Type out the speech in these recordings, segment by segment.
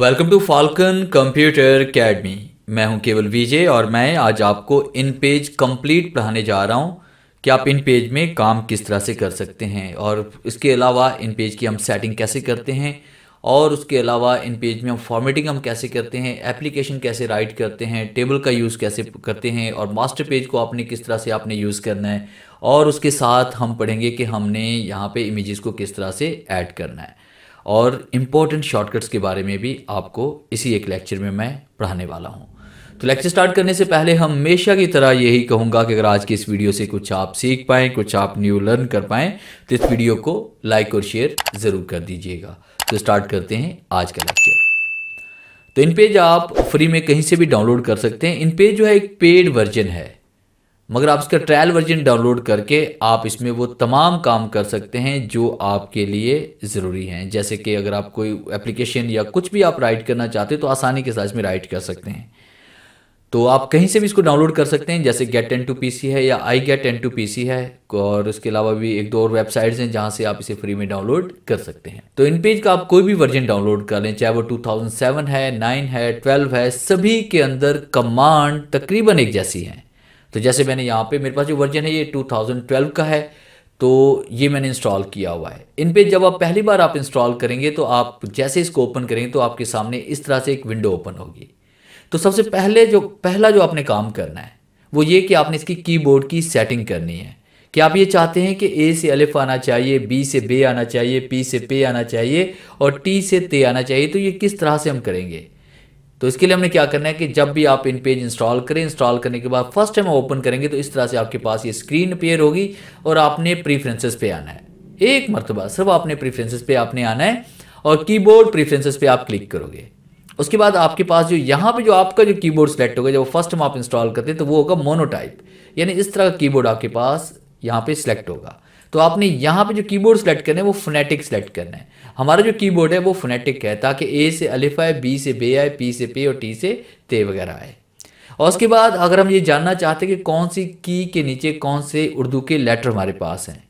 welcome to Falcon computer academy मैं हूं केवल विजय और मैं आज आपको इन पेज कंप्लीट पढ़ाने जा रहा हूं कि आप इन पेज में काम किस तरह से कर सकते हैं और इसके अलावा इन पेज की हम सेटिंग कैसे करते हैं और उसके अलावा इन पेज में हम फॉर्मेटिंग हम कैसे करते हैं एप्लीकेशन कैसे राइट करते हैं टेबल का यूज़ कैसे करते हैं और मास्टर पेज को आपने किस तरह से आपने यूज़ करना है और उसके साथ हम पढ़ेंगे कि हमने यहाँ पे इमेजेस को किस तरह से ऐड करना है और इम्पॉर्टेंट शॉर्टकट्स के बारे में भी आपको इसी एक लेक्चर में मैं पढ़ाने वाला हूँ तो लेक्चर स्टार्ट करने से पहले हमेशा की तरह यही कहूँगा कि अगर आज की इस वीडियो से कुछ आप सीख पाएँ कुछ आप न्यू लर्न कर पाएँ तो इस वीडियो को लाइक और शेयर ज़रूर कर दीजिएगा तो स्टार्ट करते हैं आज का लेक्चर तो इन पेज आप फ्री में कहीं से भी डाउनलोड कर सकते हैं इन पेज जो है एक पेड वर्जन है मगर आप इसका ट्रायल वर्जन डाउनलोड करके आप इसमें वो तमाम काम कर सकते हैं जो आपके लिए ज़रूरी हैं जैसे कि अगर आप कोई एप्लीकेशन या कुछ भी आप राइट करना चाहते हैं तो आसानी के साथ इसमें राइट कर सकते हैं तो आप कहीं से भी इसको डाउनलोड कर सकते हैं जैसे गेट एन टू पी है या I get N two P है और उसके अलावा भी एक दो और वेबसाइट्स हैं जहां से आप इसे फ्री में डाउनलोड कर सकते हैं तो इन पेज का आप कोई भी वर्जन डाउनलोड कर लें चाहे वो 2007 है 9 है 12 है सभी के अंदर कमांड तकरीबन एक जैसी हैं तो जैसे मैंने यहाँ पे मेरे पास जो वर्जन है ये 2012 का है तो ये मैंने इंस्टॉल किया हुआ है इन पे जब आप पहली बार आप इंस्टॉल करेंगे तो आप जैसे इसको ओपन करेंगे तो आपके सामने इस तरह से एक विंडो ओपन होगी तो सबसे पहले जो पहला जो आपने काम करना है वो ये कि आपने इसकी कीबोर्ड की सेटिंग करनी है कि आप ये चाहते हैं कि ए से अलिफ आना चाहिए बी से बे आना चाहिए पी से पे आना चाहिए और टी से ते आना चाहिए तो ये किस तरह से हम करेंगे तो इसके लिए हमने क्या करना है कि जब भी आप इन पेज इंस्टॉल करें इंस्टॉल करने के बाद फर्स्ट टाइम ओपन करेंगे तो इस तरह से आपके पास ये स्क्रीन पेयर होगी और आपने प्रीफ्रेंसेस पे आना है एक मरतबा सिर्फ आपने प्रीफ्रेंसेस पे आपने आना है और कीबोर्ड प्रीफ्रेंसेस पे आप क्लिक करोगे उसके बाद आपके पास जो यहाँ पे जो आपका जो की बोर्ड सेलेक्ट होगा जब फर्स्ट टाइम आप इंस्टॉल करते हैं तो वो होगा मोनोटाइप यानी इस तरह का बोर्ड आपके पास यहाँ पे सिलेक्ट होगा तो आपने यहाँ पे जो कीबोर्ड सेलेक्ट करना है वो फोनेटिक सेलेक्ट करना है हमारा जो कीबोर्ड है वो फोनेटिक है ताकि ए से अलिफ आए बी से बे आए पी से पे और टी से ते वगैरह आए और उसके बाद अगर हम ये जानना चाहते हैं कि कौन सी की के नीचे कौन से उर्दू के लेटर हमारे पास हैं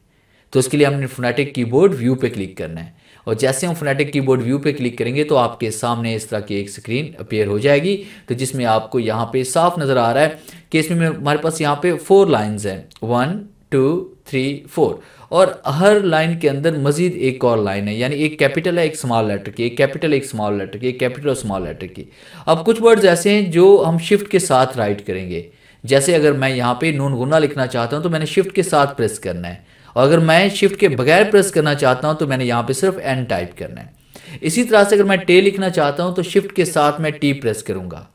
तो उसके लिए हमने फोनेटिक कीबोर्ड व्यू पे क्लिक करना है और जैसे हम फोनेटिक कीबोर्ड व्यू पे क्लिक करेंगे तो आपके सामने इस तरह की एक स्क्रीन अपेयर हो जाएगी तो जिसमें आपको यहाँ पे साफ नज़र आ रहा है कि इसमें हमारे पास यहाँ पे फोर लाइन्स हैं वन टू थ्री फोर और हर लाइन के अंदर मजीद एक और लाइन है यानी एक कैपिटल है एक स्मॉल लेटर की एक कैपिटल एक स्मॉल लेटर की एक कैपिटल और स्मॉल लेटर की अब कुछ वर्ड्स ऐसे हैं जो हम शिफ्ट के साथ राइट करेंगे जैसे अगर मैं यहाँ पे नून गुना लिखना चाहता हूँ तो मैंने शिफ्ट के साथ प्रेस करना है और अगर मैं शिफ्ट के बगैर प्रेस करना चाहता हूँ तो मैंने यहाँ पे सिर्फ एन टाइप करना है इसी तरह से अगर मैं टे लिखना चाहता हूँ तो शिफ्ट के साथ मैं टी प्रेस करूँगा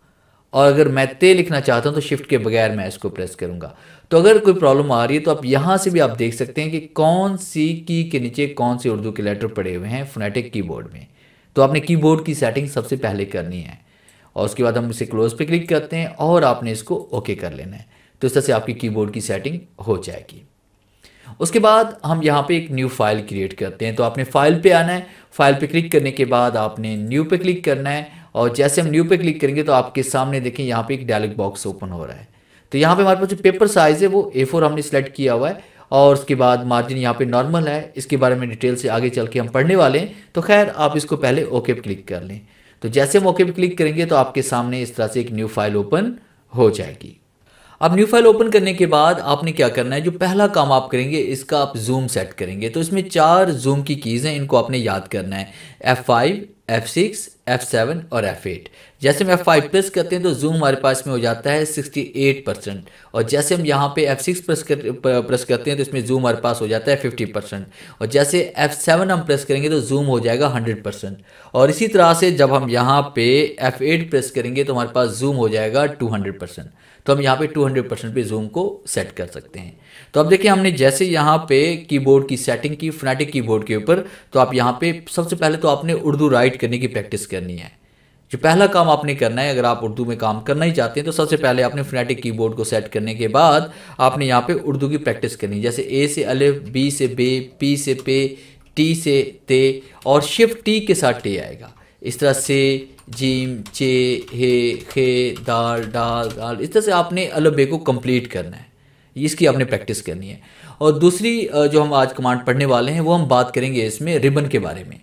और अगर मैं ते लिखना चाहता हूँ तो शिफ्ट के बगैर मैं इसको प्रेस करूँगा तो अगर कोई प्रॉब्लम आ रही है तो आप यहाँ से भी आप देख सकते हैं कि कौन सी की के नीचे कौन से उर्दू के लेटर पड़े हुए हैं फोनेटिक कीबोर्ड में तो आपने कीबोर्ड की सेटिंग सबसे पहले करनी है और उसके बाद हम इसे क्लोज पे क्लिक करते हैं और आपने इसको ओके कर लेना है तो इस तरह से आपकी कीबोर्ड की सेटिंग हो जाएगी उसके बाद हम यहाँ पे एक न्यू फाइल क्रिएट करते हैं तो आपने फाइल पे आना है फाइल पे क्लिक करने के बाद आपने न्यू पे क्लिक करना है और जैसे हम न्यू पे क्लिक करेंगे तो आपके सामने देखें यहाँ पे एक डायलॉग बॉक्स ओपन हो रहा है तो यहाँ पे हमारे पास जो पेपर साइज़ है वो ए फोर हमने सेलेक्ट किया हुआ है और उसके बाद मार्जिन यहाँ पे नॉर्मल है इसके बारे में डिटेल से आगे चल के हम पढ़ने वाले हैं तो खैर आप इसको पहले ओके पे क्लिक कर लें तो जैसे हम ओके पे क्लिक करेंगे तो आपके सामने इस तरह से एक न्यू फाइल ओपन हो जाएगी अब न्यू फाइल ओपन करने के बाद आपने क्या करना है जो पहला काम आप करेंगे इसका आप जूम सेट करेंगे तो इसमें चार जूम की कीज़ हैं इनको आपने याद करना है F five F six F seven और एफ एट जैसे हम एफ फाइव प्लस करते हैं तो जूम हमारे पास में हो जाता है सिक्सटी एट परसेंट और जैसे हम यहाँ पे सिक्स प्रेस प्रेस करते हैं तो इसमें जूम हमारे पास हो जाता है फिफ्टी परसेंट और जैसे एफ़ सेवन हम प्रेस करेंगे तो जूम हो जाएगा हंड्रेड परसेंट और इसी तरह से जब हम यहाँ पे एट प्रेस करेंगे तो हमारे पास जूम हो जाएगा टू हंड्रेड परसेंट तो हम यहाँ पे 200 परसेंट पे जूम को सेट कर सकते हैं तो अब देखिए हमने जैसे यहाँ पे कीबोर्ड की सेटिंग की फ्नेटिक कीबोर्ड के ऊपर तो आप यहाँ पे सबसे पहले तो आपने उर्दू राइट करने की प्रैक्टिस करनी है जो पहला काम आपने करना है अगर आप उर्दू में काम करना ही चाहते हैं तो सबसे पहले आपने फ्नेटिक कीबोर्ड को सेट करने के बाद आपने यहाँ पे उर्दू की प्रैक्टिस करनी है जैसे ए से अलिफ बी से बे पी से पे टी से ते और शिफ्ट टी के साथ टी आएगा इस तरह से जीम चे हे खे दाल डाल दाल इस तरह से आपने अलबे को कंप्लीट करना है इसकी आपने प्रैक्टिस करनी है और दूसरी जो हम आज कमांड पढ़ने वाले हैं वो हम बात करेंगे इसमें रिबन के बारे में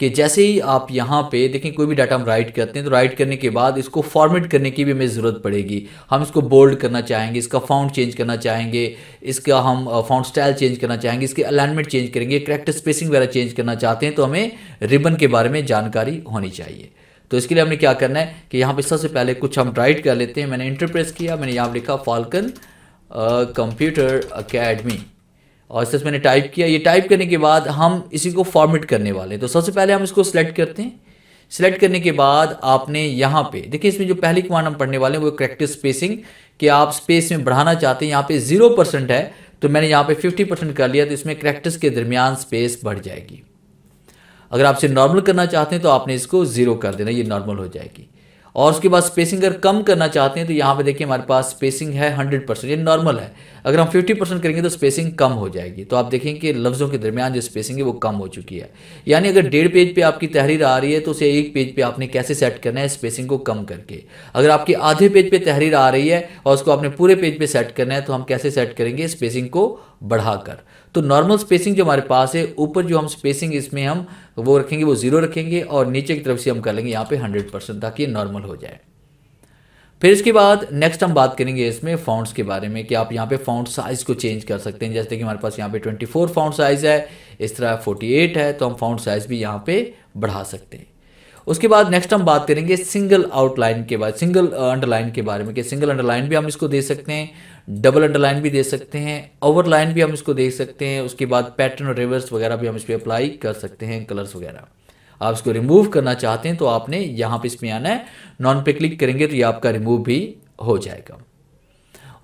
कि जैसे ही आप यहाँ पे देखें कोई भी डाटा हम राइट करते हैं तो राइट करने के बाद इसको फॉर्मेट करने की भी हमें ज़रूरत पड़ेगी हम इसको बोल्ड करना चाहेंगे इसका फाउंड चेंज करना चाहेंगे इसका हम फाउंड स्टाइल चेंज करना चाहेंगे इसके अलाइनमेंट चेंज करेंगे करेक्टर स्पेसिंग वगैरह चेंज करना चाहते हैं तो हमें रिबन के बारे में जानकारी होनी चाहिए तो इसके लिए हमने क्या करना है कि यहाँ पर सबसे पहले कुछ हम राइट कर लेते हैं मैंने इंटरप्रेस किया मैंने यहाँ लिखा फॉल्कन कंप्यूटर अकेडमी और इस मैंने टाइप किया ये टाइप करने के बाद हम इसी को फॉर्मेट करने वाले हैं तो सबसे पहले हम इसको सिलेक्ट करते हैं सिलेक्ट करने के बाद आपने यहाँ पे देखिए इसमें जो पहली कमांड हम पढ़ने वाले हैं वो करेक्टिव स्पेसिंग कि आप स्पेस में बढ़ाना चाहते हैं यहाँ पे जीरो परसेंट है तो मैंने यहाँ पे फिफ्टी परसेंट कर लिया तो इसमें करेक्टर्स के दरमियान स्पेस बढ़ जाएगी अगर आपसे नॉर्मल करना चाहते हैं तो आपने इसको ज़ीरो कर देना ये नॉर्मल हो जाएगी और उसके बाद स्पेसिंग अगर कम करना चाहते हैं तो यहाँ पे देखिए हमारे पास स्पेसिंग है 100 परसेंट ये नॉर्मल है अगर हम 50 परसेंट करेंगे तो स्पेसिंग कम हो जाएगी तो आप देखेंगे कि लफ्ज़ों के दरमियान जो स्पेसिंग है वो कम हो चुकी है यानी अगर डेढ़ पेज पे आपकी तहरीर आ रही है तो उसे एक पेज पे आपने कैसे सेट करना है स्पेसिंग को कम करके अगर आपकी आधे पेज पर पे तहरीर आ रही है और उसको आपने पूरे पेज पर पे सेट करना है तो हम कैसे सेट करेंगे स्पेसिंग को बढ़ाकर तो नॉर्मल स्पेसिंग जो हमारे पास है ऊपर जो हम स्पेसिंग इसमें हम वो रखेंगे वो ज़ीरो रखेंगे और नीचे की तरफ से हम कर लेंगे यहाँ पे हंड्रेड परसेंट ताकि नॉर्मल हो जाए फिर इसके बाद नेक्स्ट हम बात करेंगे इसमें फाउंड्स के बारे में कि आप यहाँ पे फाउंड साइज़ को चेंज कर सकते हैं जैसे कि हमारे पास यहाँ पे 24 फाउंड साइज़ है इस तरह 48 है तो हम फाउंड साइज़ भी यहाँ पे बढ़ा सकते हैं उसके बाद नेक्स्ट हम बात करेंगे सिंगल आउटलाइन के बाद सिंगल अंडरलाइन के बारे में कि सिंगल अंडरलाइन भी हम इसको दे सकते हैं डबल अंडरलाइन भी दे सकते हैं ओवरलाइन भी हम इसको देख सकते हैं उसके बाद पैटर्न और रिवर्स वगैरह भी हम इस पर अप्लाई कर सकते हैं कलर्स वगैरह आप इसको रिमूव करना चाहते हैं तो आपने यहाँ पे इसमें आना है नॉन पे क्लिक करेंगे तो ये आपका रिमूव भी हो जाएगा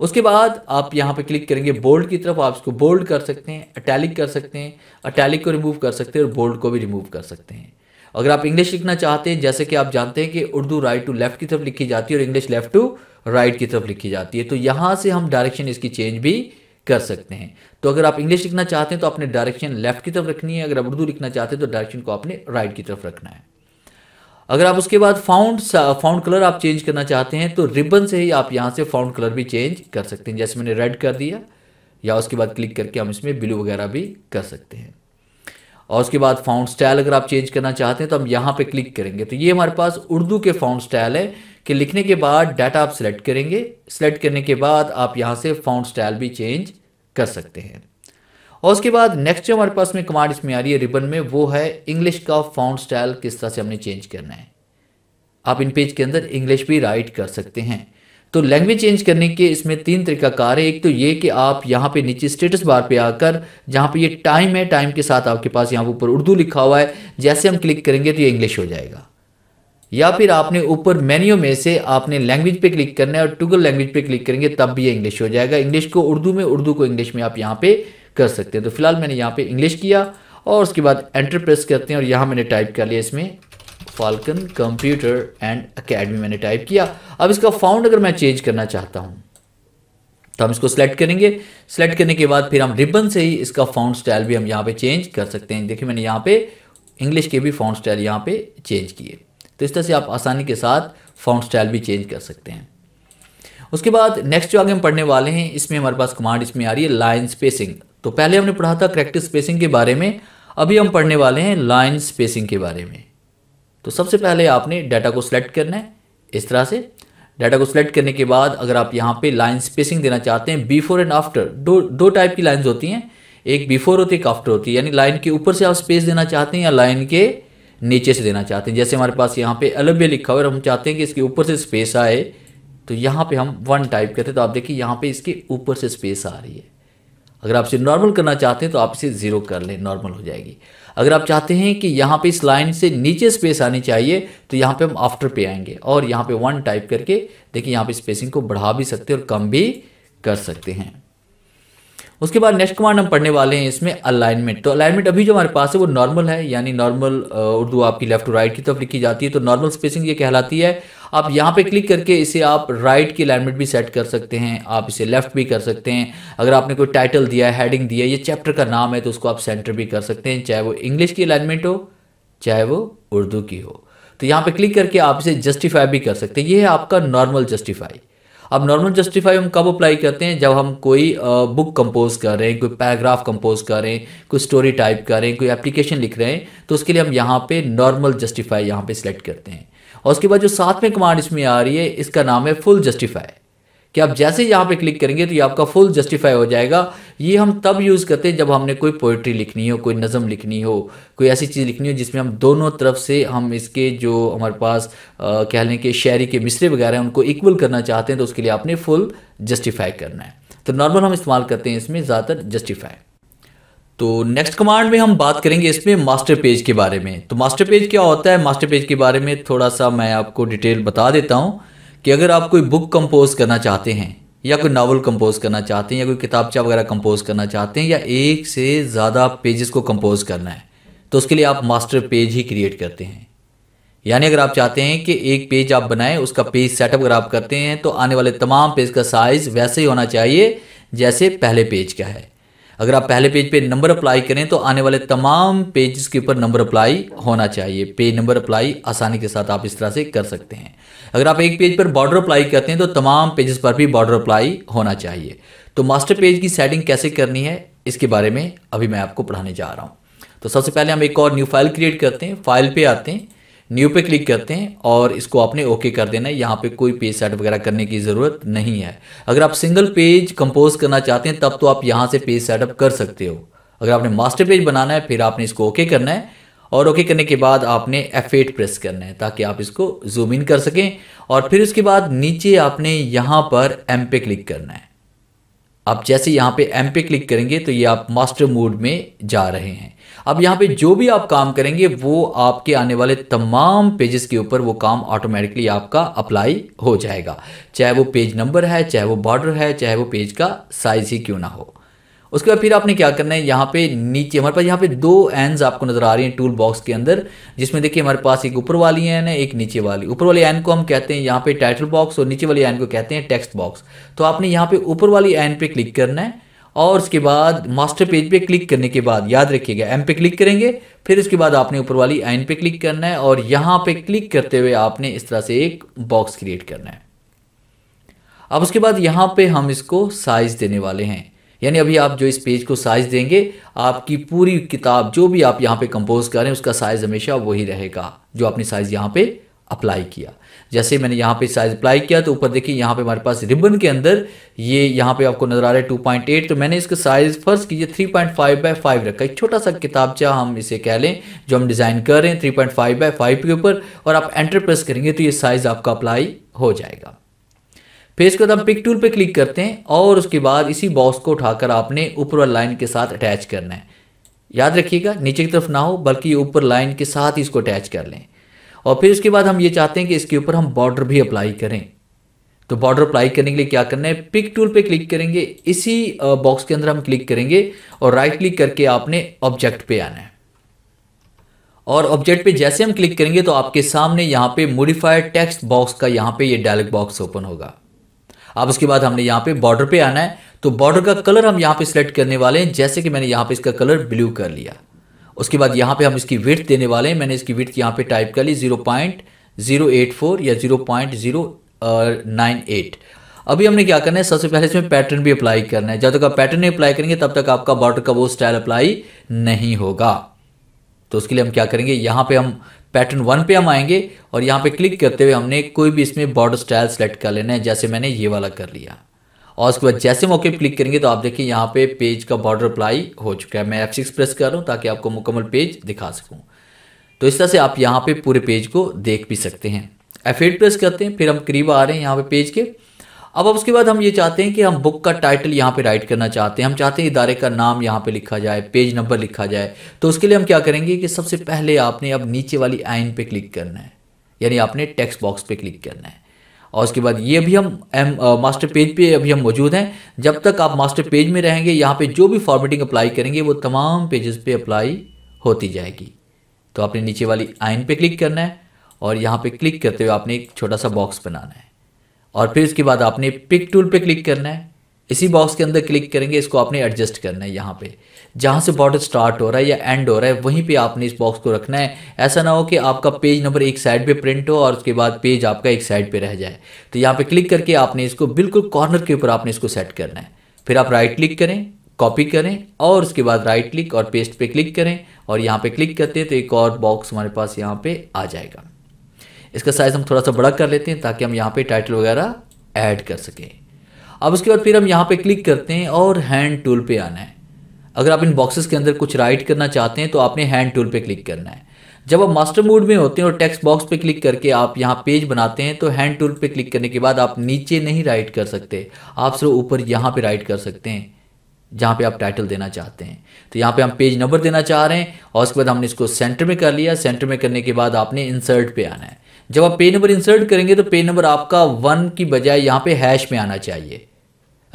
उसके बाद आप यहाँ पे क्लिक करेंगे बोल्ड की तरफ आप इसको बोल्ड कर सकते हैं अटैलिक कर सकते हैं अटैलिक को रिमूव कर सकते हैं और बोल्ड को भी रिमूव कर सकते हैं अगर आप इंग्लिश लिखना चाहते हैं जैसे कि आप जानते हैं कि उर्दू राइट टू लेफ्ट की तरफ लिखी जाती है और इंग्लिश लेफ्ट टू राइट की तरफ लिखी जाती है तो यहाँ से हम डायरेक्शन इसकी चेंज भी कर सकते हैं तो अगर आप इंग्लिश लिखना चाहते हैं तो आपने डायरेक्शन लेफ्ट की तरफ रखनी है अगर आप उर्दू लिखना चाहते हैं तो डायरेक्शन को आपने राइट की तरफ रखना है अगर आप उसके बाद फाउंड फाउंड कलर आप चेंज करना चाहते हैं तो रिबन से ही आप यहाँ से फाउंड कलर भी चेंज कर सकते हैं जैसे मैंने रेड कर दिया या उसके बाद क्लिक करके हम इसमें ब्लू वगैरह भी कर सकते हैं और उसके बाद फाउंड स्टाइल अगर आप चेंज करना चाहते हैं तो हम यहाँ पे क्लिक करेंगे तो ये हमारे पास उर्दू के फाउंड स्टाइल है कि लिखने के बाद डाटा आप सेलेक्ट करेंगे सेलेक्ट करने के बाद आप यहाँ से फाउंड स्टाइल भी चेंज कर सकते हैं और उसके बाद नेक्स्ट जो हमारे पास में कमांड इसमें आ रही है रिबन में वो है इंग्लिश का फाउंड स्टाइल किस तरह से हमने चेंज करना है आप इन पेज के अंदर इंग्लिश भी राइट कर सकते हैं तो लैंग्वेज चेंज करने के इसमें तीन तरीकाकार है एक तो ये कि आप यहाँ पे नीचे स्टेटस बार पे आकर जहाँ पे ये टाइम है टाइम के साथ आपके पास यहाँ ऊपर उर्दू लिखा हुआ है जैसे हम क्लिक करेंगे तो ये इंग्लिश हो जाएगा या फिर आपने ऊपर मेन्यू में से आपने लैंग्वेज पे क्लिक करना है और टूगल लैंग्वेज पे क्लिक करेंगे तब भी ये इंग्लिश हो जाएगा इंग्लिश को उर्दू में उर्दू को इंग्लिश में आप यहाँ पे कर सकते हैं तो फिलहाल मैंने यहाँ पे इंग्लिश किया और उसके बाद एंटर प्रेस करते हैं और यहाँ मैंने टाइप कर लिया इसमें फाल्कन कंप्यूटर एंड अकेडमी मैंने टाइप किया अब इसका फाउंड अगर मैं चेंज करना चाहता हूँ तो हम इसको सेलेक्ट करेंगे सिलेक्ट करने के बाद फिर हम रिबन से ही इसका फाउंड स्टाइल भी हम यहाँ पे चेंज कर सकते हैं देखिए मैंने यहाँ पे इंग्लिश के भी फाउंड स्टाइल यहाँ पे चेंज किए तो इस तरह से आप आसानी के साथ फाउंड स्टाइल भी चेंज कर सकते हैं उसके बाद नेक्स्ट जो आगे हम पढ़ने वाले हैं इसमें हमारे पास कमांड इसमें आ रही है लाइन स्पेसिंग तो पहले हमने पढ़ा था करेक्टिव स्पेसिंग के बारे में अभी हम पढ़ने वाले हैं लाइन स्पेसिंग के बारे में तो सबसे पहले आपने डाटा को सिलेक्ट करना है इस तरह से डाटा को सिलेक्ट करने के बाद अगर आप यहाँ पे लाइन स्पेसिंग देना चाहते हैं बिफोर एंड आफ्टर दो दो टाइप की लाइन्स होती हैं एक बिफोर होती है एक आफ्टर होती है यानी लाइन के ऊपर से आप स्पेस देना चाहते हैं या लाइन के नीचे से देना चाहते हैं जैसे हमारे पास यहाँ पे अलब्य लिखा हुआ है और हम चाहते हैं कि इसके ऊपर से स्पेस आए तो यहाँ पे हम वन टाइप करते हैं तो आप देखिए यहाँ पे इसके ऊपर से स्पेस आ रही है अगर आप इसे नॉर्मल करना चाहते हैं तो आप इसे ज़ीरो कर लें नॉर्मल हो जाएगी अगर आप चाहते हैं कि यहाँ पे इस लाइन से नीचे स्पेस आनी चाहिए तो यहाँ पे हम आफ्टर पे आएंगे और यहाँ पे वन टाइप करके देखिए यहाँ पे स्पेसिंग को बढ़ा भी सकते हैं और कम भी कर सकते हैं उसके बाद नेक्स्ट कमांड हम पढ़ने वाले हैं इसमें अलाइनमेंट तो अलाइनमेंट अभी जो हमारे पास है वो नॉर्मल है यानी नॉर्मल उर्दू आपकी लेफ्ट टू राइट की तरफ लिखी जाती है तो नॉर्मल स्पेसिंग ये कहलाती है आप यहाँ पे क्लिक करके इसे आप राइट की अलाइनमेंट भी सेट कर सकते हैं आप इसे लेफ्ट भी कर सकते हैं अगर आपने कोई टाइटल दिया हैडिंग हेडिंग दिया ये चैप्टर का नाम है तो उसको आप सेंटर भी कर सकते हैं चाहे वो इंग्लिश की अलाइनमेंट हो चाहे वो उर्दू की हो तो यहाँ पे क्लिक करके आप इसे जस्टिफाई भी कर सकते हैं ये है आपका नॉर्मल जस्टिफाई अब नॉर्मल जस्टिफाई हम कब अप्लाई करते हैं जब हम कोई बुक कंपोज कर रहे हैं कोई पैराग्राफ कंपोज कर रहे हैं कोई स्टोरी टाइप कर रहे हैं कोई एप्लीकेशन लिख रहे हैं तो उसके लिए हम यहाँ पे नॉर्मल जस्टिफाई यहाँ पे सिलेक्ट करते हैं और उसके बाद जो साथ में कमांड इसमें आ रही है इसका नाम है फुल जस्टिफाई कि आप जैसे ही यहाँ पे क्लिक करेंगे तो ये आपका फुल जस्टिफाई हो जाएगा ये हम तब यूज़ करते हैं जब हमने कोई पोइट्री लिखनी हो कोई नज़म लिखनी हो कोई ऐसी चीज़ लिखनी हो जिसमें हम दोनों तरफ से हम इसके जो हमारे पास कह लें कि शायरी के मिसरे वगैरह हैं उनको इक्वल करना चाहते हैं तो उसके लिए आपने फुल जस्टिफाई करना है तो नॉर्मल हम इस्तेमाल करते हैं इसमें ज़्यादातर जस्टिफाई तो नेक्स्ट कमांड में हम बात करेंगे इसमें मास्टर पेज के बारे में तो मास्टर पेज क्या होता है मास्टर पेज के बारे में थोड़ा सा मैं आपको डिटेल बता देता हूँ कि अगर आप कोई बुक कंपोज करना चाहते हैं या कोई नावल कंपोज करना चाहते हैं या कोई किताबचा वगैरह कंपोज करना चाहते हैं या एक से ज़्यादा पेजेस को कंपोज करना है तो उसके लिए आप मास्टर पेज ही क्रिएट करते हैं यानी अगर आप चाहते हैं कि एक पेज आप बनाएं उसका पेज सेटअप अगर आप करते हैं तो आने वाले तमाम पेज का साइज़ वैसे ही होना चाहिए जैसे पहले पेज का है अगर आप पहले पेज पे नंबर अप्लाई करें तो आने वाले तमाम पेजेस के ऊपर नंबर अप्लाई होना चाहिए पेज नंबर अप्लाई आसानी के साथ आप इस तरह से कर सकते हैं अगर आप एक पेज पर बॉर्डर अप्लाई करते हैं तो तमाम पेजेस पर भी बॉर्डर अप्लाई होना चाहिए तो मास्टर पेज की सेटिंग कैसे करनी है इसके बारे में अभी मैं आपको पढ़ाने जा रहा हूँ तो सबसे पहले हम एक और न्यू फाइल क्रिएट करते हैं फाइल पर आते हैं न्यू पे क्लिक करते हैं और इसको आपने ओके कर देना है यहाँ पे कोई पेज सेट वगैरह करने की ज़रूरत नहीं है अगर आप सिंगल पेज कंपोज करना चाहते हैं तब तो आप यहाँ से पेज सेटअप कर सकते हो अगर आपने मास्टर पेज बनाना है फिर आपने इसको ओके करना है और ओके करने के बाद आपने F8 प्रेस करना है ताकि आप इसको जूम इन कर सकें और फिर उसके बाद नीचे आपने यहाँ पर एम पे क्लिक करना है आप जैसे यहाँ पे एम पे क्लिक करेंगे तो ये आप मास्टर मोड में जा रहे हैं अब यहाँ पे जो भी आप काम करेंगे वो आपके आने वाले तमाम पेजेस के ऊपर वो काम ऑटोमेटिकली आपका अप्लाई हो जाएगा चाहे वो पेज नंबर है चाहे वो बॉर्डर है चाहे वो पेज का साइज़ ही क्यों ना हो उसके बाद फिर आपने क्या करना है यहाँ पे नीचे हमारे पास यहाँ पे दो एन आपको नजर आ रही हैं टूल बॉक्स के अंदर जिसमें देखिए हमारे पास एक ऊपर वाली एन है एक नीचे वाली ऊपर वाली एन को हम कहते हैं यहाँ पे टाइटल बॉक्स और नीचे वाली एन को कहते हैं टेक्स्ट बॉक्स तो आपने यहाँ पे ऊपर वाली एन पे क्लिक करना है और उसके बाद मास्टर पेज पे क्लिक करने के बाद याद रखिएगा एम पे क्लिक करेंगे फिर उसके बाद आपने ऊपर वाली एन पे क्लिक करना है और यहाँ पे क्लिक करते हुए आपने इस तरह से एक बॉक्स क्रिएट करना है अब उसके बाद यहाँ पे हम इसको साइज देने वाले हैं यानी अभी आप जो इस पेज को साइज़ देंगे आपकी पूरी किताब जो भी आप यहाँ पे कंपोज करें उसका साइज़ हमेशा वही रहेगा जो आपने साइज़ यहाँ पे अप्लाई किया जैसे मैंने यहाँ पे साइज़ अप्लाई किया तो ऊपर देखिए यहाँ पे हमारे पास रिबन के अंदर ये यहाँ पे आपको नज़र आ रहा है टू पॉइंट एट तो मैंने इसका साइज़ फर्स्ट कीजिए three point five by five रखा एक छोटा सा किताबचा हम इसे कह लें जो हम डिज़ाइन कर रहे हैं three point five by five के ऊपर और आप एंटर प्रेस करेंगे तो ये साइज़ आपका अप्लाई हो जाएगा फिर इसके बाद हम पिक टूल पे क्लिक करते हैं और उसके बाद इसी बॉक्स को उठाकर आपने ऊपर वाली लाइन के साथ अटैच करना है याद रखिएगा नीचे की तरफ ना हो बल्कि ऊपर लाइन के साथ ही इसको अटैच कर लें और फिर उसके बाद हम ये चाहते हैं कि इसके ऊपर हम बॉर्डर भी अप्लाई करें तो बॉर्डर अप्लाई करने के लिए क्या करना है पिक टूल पे क्लिक करेंगे इसी बॉक्स के अंदर हम क्लिक करेंगे और राइट क्लिक करके आपने ऑब्जेक्ट पे आना है और ऑब्जेक्ट पे जैसे हम क्लिक करेंगे तो आपके सामने यहां पे मोडिफाइड टेक्स्ट बॉक्स का यहां पे ये डायलॉग बॉक्स ओपन होगा अब उसके बाद हमने यहाँ पे बॉर्डर पे आना है तो बॉर्डर का कलर हम यहाँ पे सिलेक्ट करने वाले हैं जैसे कि मैंने यहाँ पे इसका कलर ब्लू कर लिया उसके बाद यहाँ पे हम इसकी विर्थ देने वाले हैं मैंने इसकी विर्थ यहाँ पे टाइप कर ली zero point zero eight four या zero point zero nine eight अभी हमने क्या करना है सबसे पहले इसमें पैटर्न भी अप्लाई करना है जब तक आप पैटर्न नहीं अप्लाई करेंगे तब तक आपका बॉर्डर का वो स्टाइल अप्लाई नहीं होगा तो उसके लिए हम क्या करेंगे यहाँ पे हम पैटर्न वन पे हम आएंगे और यहाँ पे क्लिक करते हुए हमने कोई भी इसमें बॉर्डर स्टाइल सेलेक्ट कर लेना है जैसे मैंने ये वाला कर लिया और उसके बाद जैसे मौके पर क्लिक करेंगे तो आप देखिए यहाँ पे पेज का बॉर्डर अप्लाई हो चुका है मैं एफ सिक्स प्रेस कर रहा हूँ ताकि आपको मुकम्मल पेज दिखा सकूँ तो इस तरह से आप यहाँ पर पूरे पेज को देख भी सकते हैं एफ एट प्रेस करते हैं फिर हम करीब आ रहे हैं यहाँ पे पेज के अब अब उसके बाद हम ये चाहते हैं कि हम बुक का टाइटल यहाँ पे राइट करना चाहते हैं हम चाहते हैं इदारे का नाम यहाँ पे लिखा जाए पेज नंबर लिखा जाए तो उसके लिए हम क्या करेंगे कि सबसे पहले आपने अब नीचे वाली आइन पे क्लिक करना है यानी आपने टेक्स्ट बॉक्स पे क्लिक करना है और उसके बाद ये भी हम एम मास्टर पेज पे अभी हम मौजूद हैं जब तक आप मास्टर पेज में रहेंगे यहाँ पे जो भी फॉर्मेटिंग अप्लाई करेंगे वो तमाम पेजेस पे अप्लाई होती जाएगी तो आपने नीचे वाली आइन पे क्लिक करना है और यहाँ पे क्लिक करते हुए आपने एक छोटा सा बॉक्स बनाना है और फिर उसके बाद आपने पिक टूल पे क्लिक करना है इसी बॉक्स के अंदर क्लिक करेंगे इसको आपने एडजस्ट करना है यहाँ पे जहाँ से बॉर्डर स्टार्ट हो रहा है या एंड हो रहा है वहीं पे आपने इस बॉक्स को रखना है ऐसा ना हो कि आपका पेज नंबर एक साइड पे प्रिंट हो और उसके बाद पेज आपका एक साइड पे रह जाए तो यहाँ पे क्लिक करके आपने इसको बिल्कुल कॉर्नर के ऊपर आपने इसको सेट करना है फिर आप राइट क्लिक करें कॉपी करें और उसके बाद राइट क्लिक और पेस्ट पर क्लिक करें और यहाँ पर क्लिक करते हैं तो एक और बॉक्स हमारे पास यहाँ पर आ जाएगा इसका साइज़ हम थोड़ा सा बड़ा कर लेते हैं ताकि हम यहाँ पे टाइटल वगैरह ऐड कर सकें अब उसके बाद फिर हम यहाँ पे क्लिक करते हैं और हैंड टूल पे आना है अगर आप इन बॉक्सेस के अंदर कुछ राइट करना चाहते हैं तो आपने हैंड टूल पे क्लिक करना है जब आप मास्टर मोड में होते हैं और टेक्स्ट बॉक्स पे क्लिक करके आप यहाँ पेज बनाते हैं तो हैंड टूल पे क्लिक करने के बाद आप नीचे नहीं राइट कर सकते आप सिर्फ ऊपर यहाँ पे राइट कर सकते हैं जहाँ पे आप टाइटल देना चाहते हैं तो यहाँ पे हम पेज नंबर देना चाह रहे हैं और उसके बाद हमने इसको सेंटर में कर लिया सेंटर में करने के बाद आपने इंसर्ट पे आना है जब आप पे नंबर इंसर्ट करेंगे तो पे नंबर आपका वन की बजाय यहाँ पे हैश में आना चाहिए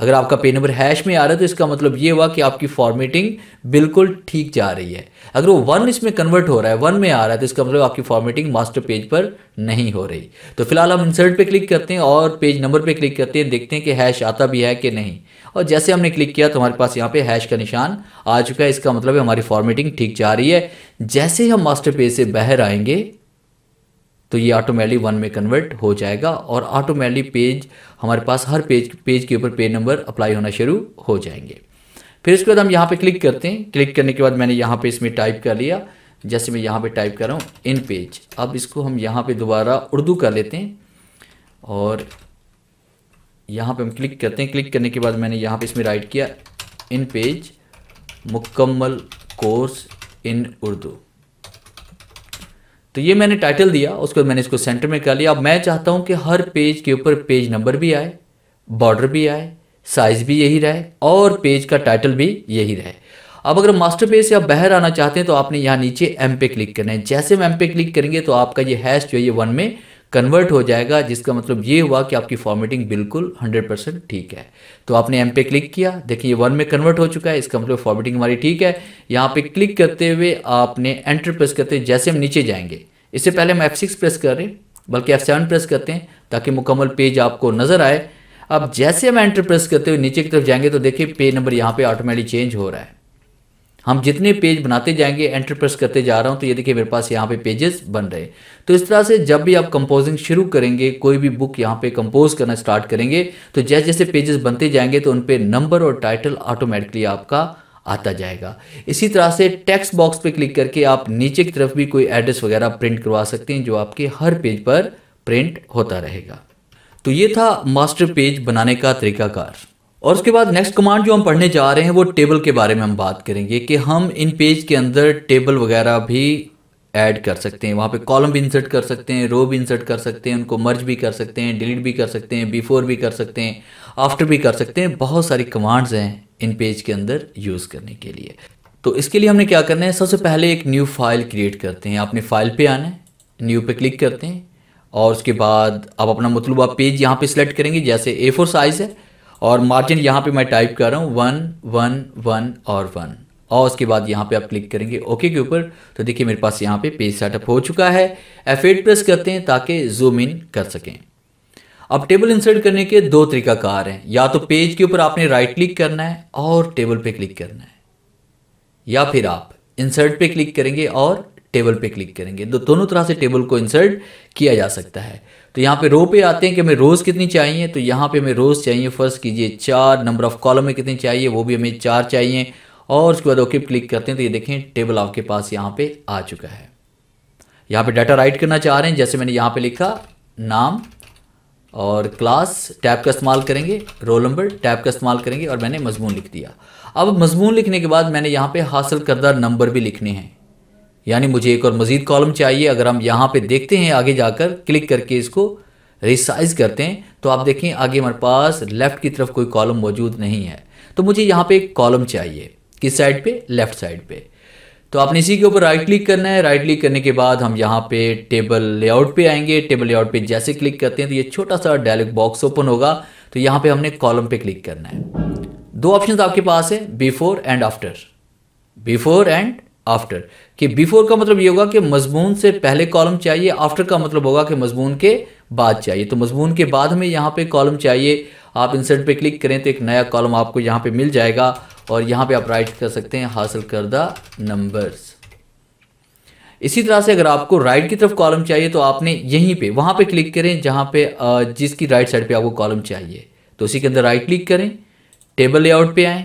अगर आपका पे नंबर हैश में आ रहा है तो इसका मतलब ये हुआ कि आपकी फॉर्मेटिंग बिल्कुल ठीक जा रही है अगर वो वन इसमें कन्वर्ट हो रहा है वन में आ रहा है तो इसका मतलब आपकी फॉर्मेटिंग मास्टर पेज पर नहीं हो रही तो फिलहाल हम इंसर्ट पे क्लिक करते हैं और पेज नंबर पे क्लिक करते हैं देखते हैं कि हैश आता भी है कि नहीं और जैसे हमने क्लिक किया तो हमारे पास यहाँ पे हैश का निशान आ चुका है इसका मतलब है हमारी फॉर्मेटिंग ठीक जा रही है जैसे ही हम मास्टर पेज से बाहर आएंगे तो ये ऑटोमेटिक वन में कन्वर्ट हो जाएगा और ऑटोमेटिक पेज हमारे पास हर पेज पेज के ऊपर पेज नंबर अप्लाई होना शुरू हो जाएंगे फिर इसके बाद हम यहाँ पे क्लिक करते हैं क्लिक करने के बाद मैंने यहाँ पे इसमें टाइप कर लिया जैसे मैं यहाँ पे टाइप कर रहा हूँ इन पेज अब इसको हम यहाँ पे दोबारा उर्दू कर लेते हैं और यहाँ पे हम क्लिक करते हैं क्लिक करने के बाद मैंने यहाँ पे इसमें राइट किया इन पेज मुकम्मल कोर्स इन उर्दू तो ये मैंने टाइटल दिया उसके बाद मैंने इसको सेंटर में कर लिया अब मैं चाहता हूँ कि हर पेज के ऊपर पेज नंबर भी आए बॉर्डर भी आए साइज़ भी यही रहे और पेज का टाइटल भी यही रहे अब अगर मास्टर पेज से आप बाहर आना चाहते हैं तो आपने यहाँ नीचे एम पे क्लिक करना है जैसे हम एम पे क्लिक करेंगे तो आपका ये हैश जो है ये वन में कन्वर्ट हो जाएगा जिसका मतलब ये हुआ कि आपकी फॉर्मेटिंग बिल्कुल 100 परसेंट ठीक है तो आपने एम पे क्लिक किया देखिए ये वन में कन्वर्ट हो चुका है इसका मतलब फॉर्मेटिंग हमारी ठीक है यहाँ पे क्लिक करते हुए आपने एंटर प्रेस करते हुए जैसे हम नीचे जाएंगे इससे पहले हम एफ सिक्स प्रेस कर रहे हैं बल्कि एफ सेवन प्रेस करते हैं ताकि मुकम्मल पेज आपको नज़र आए अब जैसे हम एंटर प्रेस करते हुए नीचे की तरफ जाएंगे तो देखिए पेज नंबर यहाँ पर ऑटोमेटिक चेंज हो रहा है हम जितने पेज बनाते जाएंगे एंटर प्रेस करते जा रहा हूँ तो ये देखिए मेरे पास यहाँ पे पेजेस बन रहे तो इस तरह से जब भी आप कंपोजिंग शुरू करेंगे कोई भी बुक यहाँ पे कंपोज करना स्टार्ट करेंगे तो जैसे जैसे पेजेस बनते जाएंगे तो उन पर नंबर और टाइटल ऑटोमेटिकली आपका आता जाएगा इसी तरह से टेक्स्ट बॉक्स पे क्लिक करके आप नीचे की तरफ भी कोई एड्रेस वगैरह प्रिंट करवा सकते हैं जो आपके हर पेज पर प्रिंट होता रहेगा तो ये था मास्टर पेज बनाने का तरीकाकार और उसके बाद नेक्स्ट कमांड जो हम पढ़ने जा रहे हैं वो टेबल के बारे में हम बात करेंगे कि हम इन पेज के अंदर टेबल वगैरह भी ऐड कर सकते हैं वहाँ पे कॉलम भी इंसर्ट कर सकते हैं रो भी इंसर्ट कर सकते हैं उनको मर्ज भी कर सकते हैं डिलीट भी कर सकते हैं बिफोर भी कर सकते हैं आफ्टर भी कर सकते हैं बहुत सारी कमांड्स हैं इन पेज के अंदर यूज़ करने के लिए तो इसके लिए हमने क्या करना है सबसे पहले एक न्यू फाइल क्रिएट करते हैं आपने फाइल पर आना है न्यू पर क्लिक करते हैं और उसके बाद आप अपना मतलूबा पेज यहाँ पर सिलेक्ट करेंगे जैसे ए फोर साइज़ है और मार्जिन यहाँ पे मैं टाइप कर रहा हूँ वन वन वन और वन और उसके बाद यहाँ पे आप क्लिक करेंगे ओके के ऊपर तो देखिए मेरे पास यहाँ पे पेज सेटअप हो चुका है एड प्रेस करते हैं ताकि जूम इन कर सकें अब टेबल इंसर्ट करने के दो तरीकाकार हैं या तो पेज के ऊपर आपने राइट क्लिक करना है और टेबल पे क्लिक करना है या फिर आप इंसर्ट पे क्लिक करेंगे और टेबल पे क्लिक करेंगे तो दोनों तरह से टेबल को इंसर्ट किया जा सकता है तो यहाँ पे रो पे आते हैं कि हमें रोज़ कितनी चाहिए तो यहाँ पे हमें रोज़ चाहिए फर्स्ट कीजिए चार नंबर ऑफ़ कॉलम में कितनी चाहिए वो भी हमें चार चाहिए और उसके बाद ओके क्लिक करते हैं तो ये देखें टेबल आपके पास यहाँ पे आ चुका है यहाँ पे डाटा राइट करना चाह रहे हैं जैसे मैंने यहाँ पे लिखा नाम और क्लास टैब का इस्तेमाल करेंगे रोल नंबर टैब का इस्तेमाल करेंगे और मैंने मजमून लिख दिया अब मजमून लिखने के बाद मैंने यहाँ पे हासिल करदा नंबर भी लिखने हैं यानी मुझे एक और मज़ीद कॉलम चाहिए अगर हम यहाँ पे देखते हैं आगे जाकर क्लिक करके इसको रिसाइज़ करते हैं तो आप देखें आगे हमारे पास लेफ़्ट की तरफ कोई कॉलम मौजूद नहीं है तो मुझे यहाँ पे एक कॉलम चाहिए किस साइड पे लेफ़्ट साइड पे तो आपने इसी के ऊपर राइट क्लिक करना है राइट क्लिक करने के बाद हम यहाँ पे टेबल लेआउट पे आएंगे टेबल लेआउट पे जैसे क्लिक करते हैं तो ये छोटा सा डायलॉग बॉक्स ओपन होगा तो यहाँ पे हमने कॉलम पे क्लिक करना है दो ऑप्शन आपके पास है before and after before and after कि बिफोर का मतलब ये होगा कि मजमून से पहले कॉलम चाहिए आफ्टर का मतलब होगा कि मजमून के बाद चाहिए तो मजमून के बाद हमें यहाँ पे कॉलम चाहिए आप इंसर्ट पे क्लिक करें तो एक नया कॉलम आपको यहाँ पे मिल जाएगा और यहाँ पे आप राइट कर सकते हैं हासिल करदा नंबर्स इसी तरह से अगर आपको राइट की तरफ कॉलम चाहिए तो आपने यहीं पे वहाँ पे क्लिक करें जहाँ पे जिसकी राइट साइड पे आपको कॉलम चाहिए तो उसी के अंदर राइट क्लिक करें टेबल लेआउट पे आएँ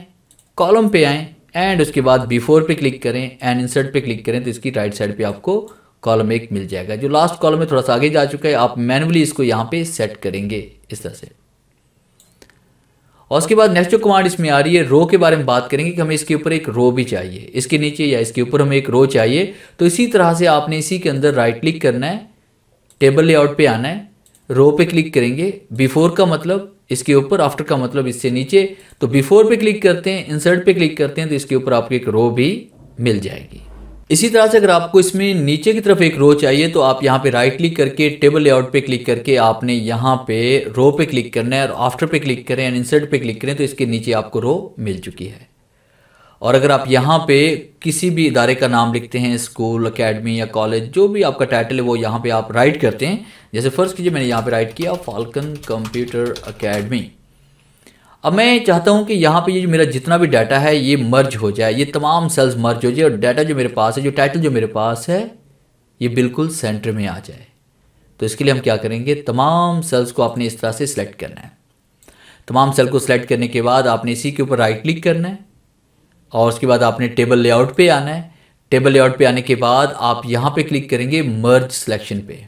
कॉलम पे आएँ एंड उसके बाद बिफोर पे क्लिक करें एंड इंसर्ट पे क्लिक करें तो इसकी राइट साइड पे आपको कॉलम एक मिल जाएगा जो लास्ट कॉलम में थोड़ा सा आगे जा चुका है आप मैनुअली इसको यहाँ पे सेट करेंगे इस तरह से और उसके बाद नेक्स्ट जो कमांड इसमें आ रही है रो के बारे में बात करेंगे कि हमें इसके ऊपर एक रो भी चाहिए इसके नीचे या इसके ऊपर हमें एक रो चाहिए तो इसी तरह से आपने इसी के अंदर राइट क्लिक करना है टेबल लेआउट पे आना है रो पे क्लिक करेंगे बिफोर का मतलब इसके ऊपर आफ्टर का मतलब इससे नीचे तो बिफोर पे क्लिक करते हैं इंसर्ट पे क्लिक करते हैं तो इसके ऊपर आपको एक रो भी मिल जाएगी इसी तरह से अगर आपको इसमें नीचे की तरफ एक रो चाहिए तो आप यहाँ पे राइट क्लिक करके टेबल लेआउट पे क्लिक करके आपने यहाँ पे रो पे क्लिक करना है और आफ्टर पे क्लिक करें एंड इंसर्ट पे क्लिक करें तो इसके नीचे आपको रो मिल चुकी है और अगर आप यहाँ पे किसी भी इदारे का नाम लिखते हैं स्कूल अकेडमी या कॉलेज जो भी आपका टाइटल है वो यहाँ पे आप राइट करते हैं जैसे फर्स्ट कीजिए मैंने यहाँ पे राइट किया फाल्कन कंप्यूटर अकेडमी अब मैं चाहता हूँ कि यहाँ पे ये जो मेरा जितना भी डाटा है ये मर्ज हो जाए ये तमाम सेल्स मर्ज हो जाए और डाटा जो मेरे पास है जो टाइटल जो मेरे पास है ये बिल्कुल सेंटर में आ जाए तो इसके लिए हम क्या करेंगे तमाम सेल्स को आपने इस तरह से सिलेक्ट करना है तमाम सेल को सिलेक्ट करने के बाद आपने इसी के ऊपर राइट क्लिक करना है और उसके बाद आपने टेबल लेआउट पे आना है टेबल लेआउट पे आने के बाद आप यहाँ पे क्लिक करेंगे मर्ज सिलेक्शन पे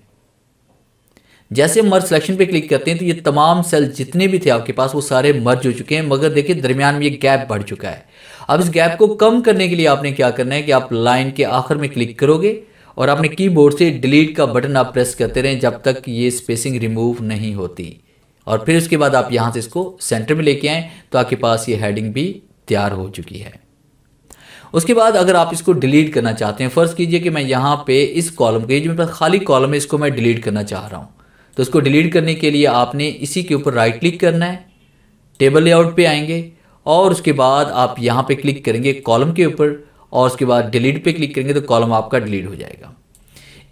जैसे मर्ज सिलेक्शन पे क्लिक करते हैं तो ये तमाम सेल जितने भी थे आपके पास वो सारे मर्ज हो चुके हैं मगर देखिए दरमियान में ये गैप बढ़ चुका है अब इस गैप को कम करने के लिए आपने क्या करना है कि आप लाइन के आखिर में क्लिक करोगे और आपने कीबोर्ड से डिलीट का बटन आप प्रेस करते रहें जब तक ये स्पेसिंग रिमूव नहीं होती और फिर उसके बाद आप यहाँ से इसको सेंटर में लेके आएँ तो आपके पास ये हेडिंग भी तैयार हो चुकी है उसके बाद अगर आप इसको डिलीट करना चाहते हैं फ़र्ज़ कीजिए कि मैं यहाँ पे इस कॉलम के जो मेरे पास खाली कॉलम है इसको मैं डिलीट करना चाह रहा हूँ तो इसको डिलीट करने के लिए आपने इसी के ऊपर राइट क्लिक करना है टेबल लेआउट पे आएंगे और उसके बाद आप यहाँ पे क्लिक करेंगे कॉलम के ऊपर और उसके बाद डिलीट पे क्लिक करेंगे तो कॉलम आपका डिलीट हो जाएगा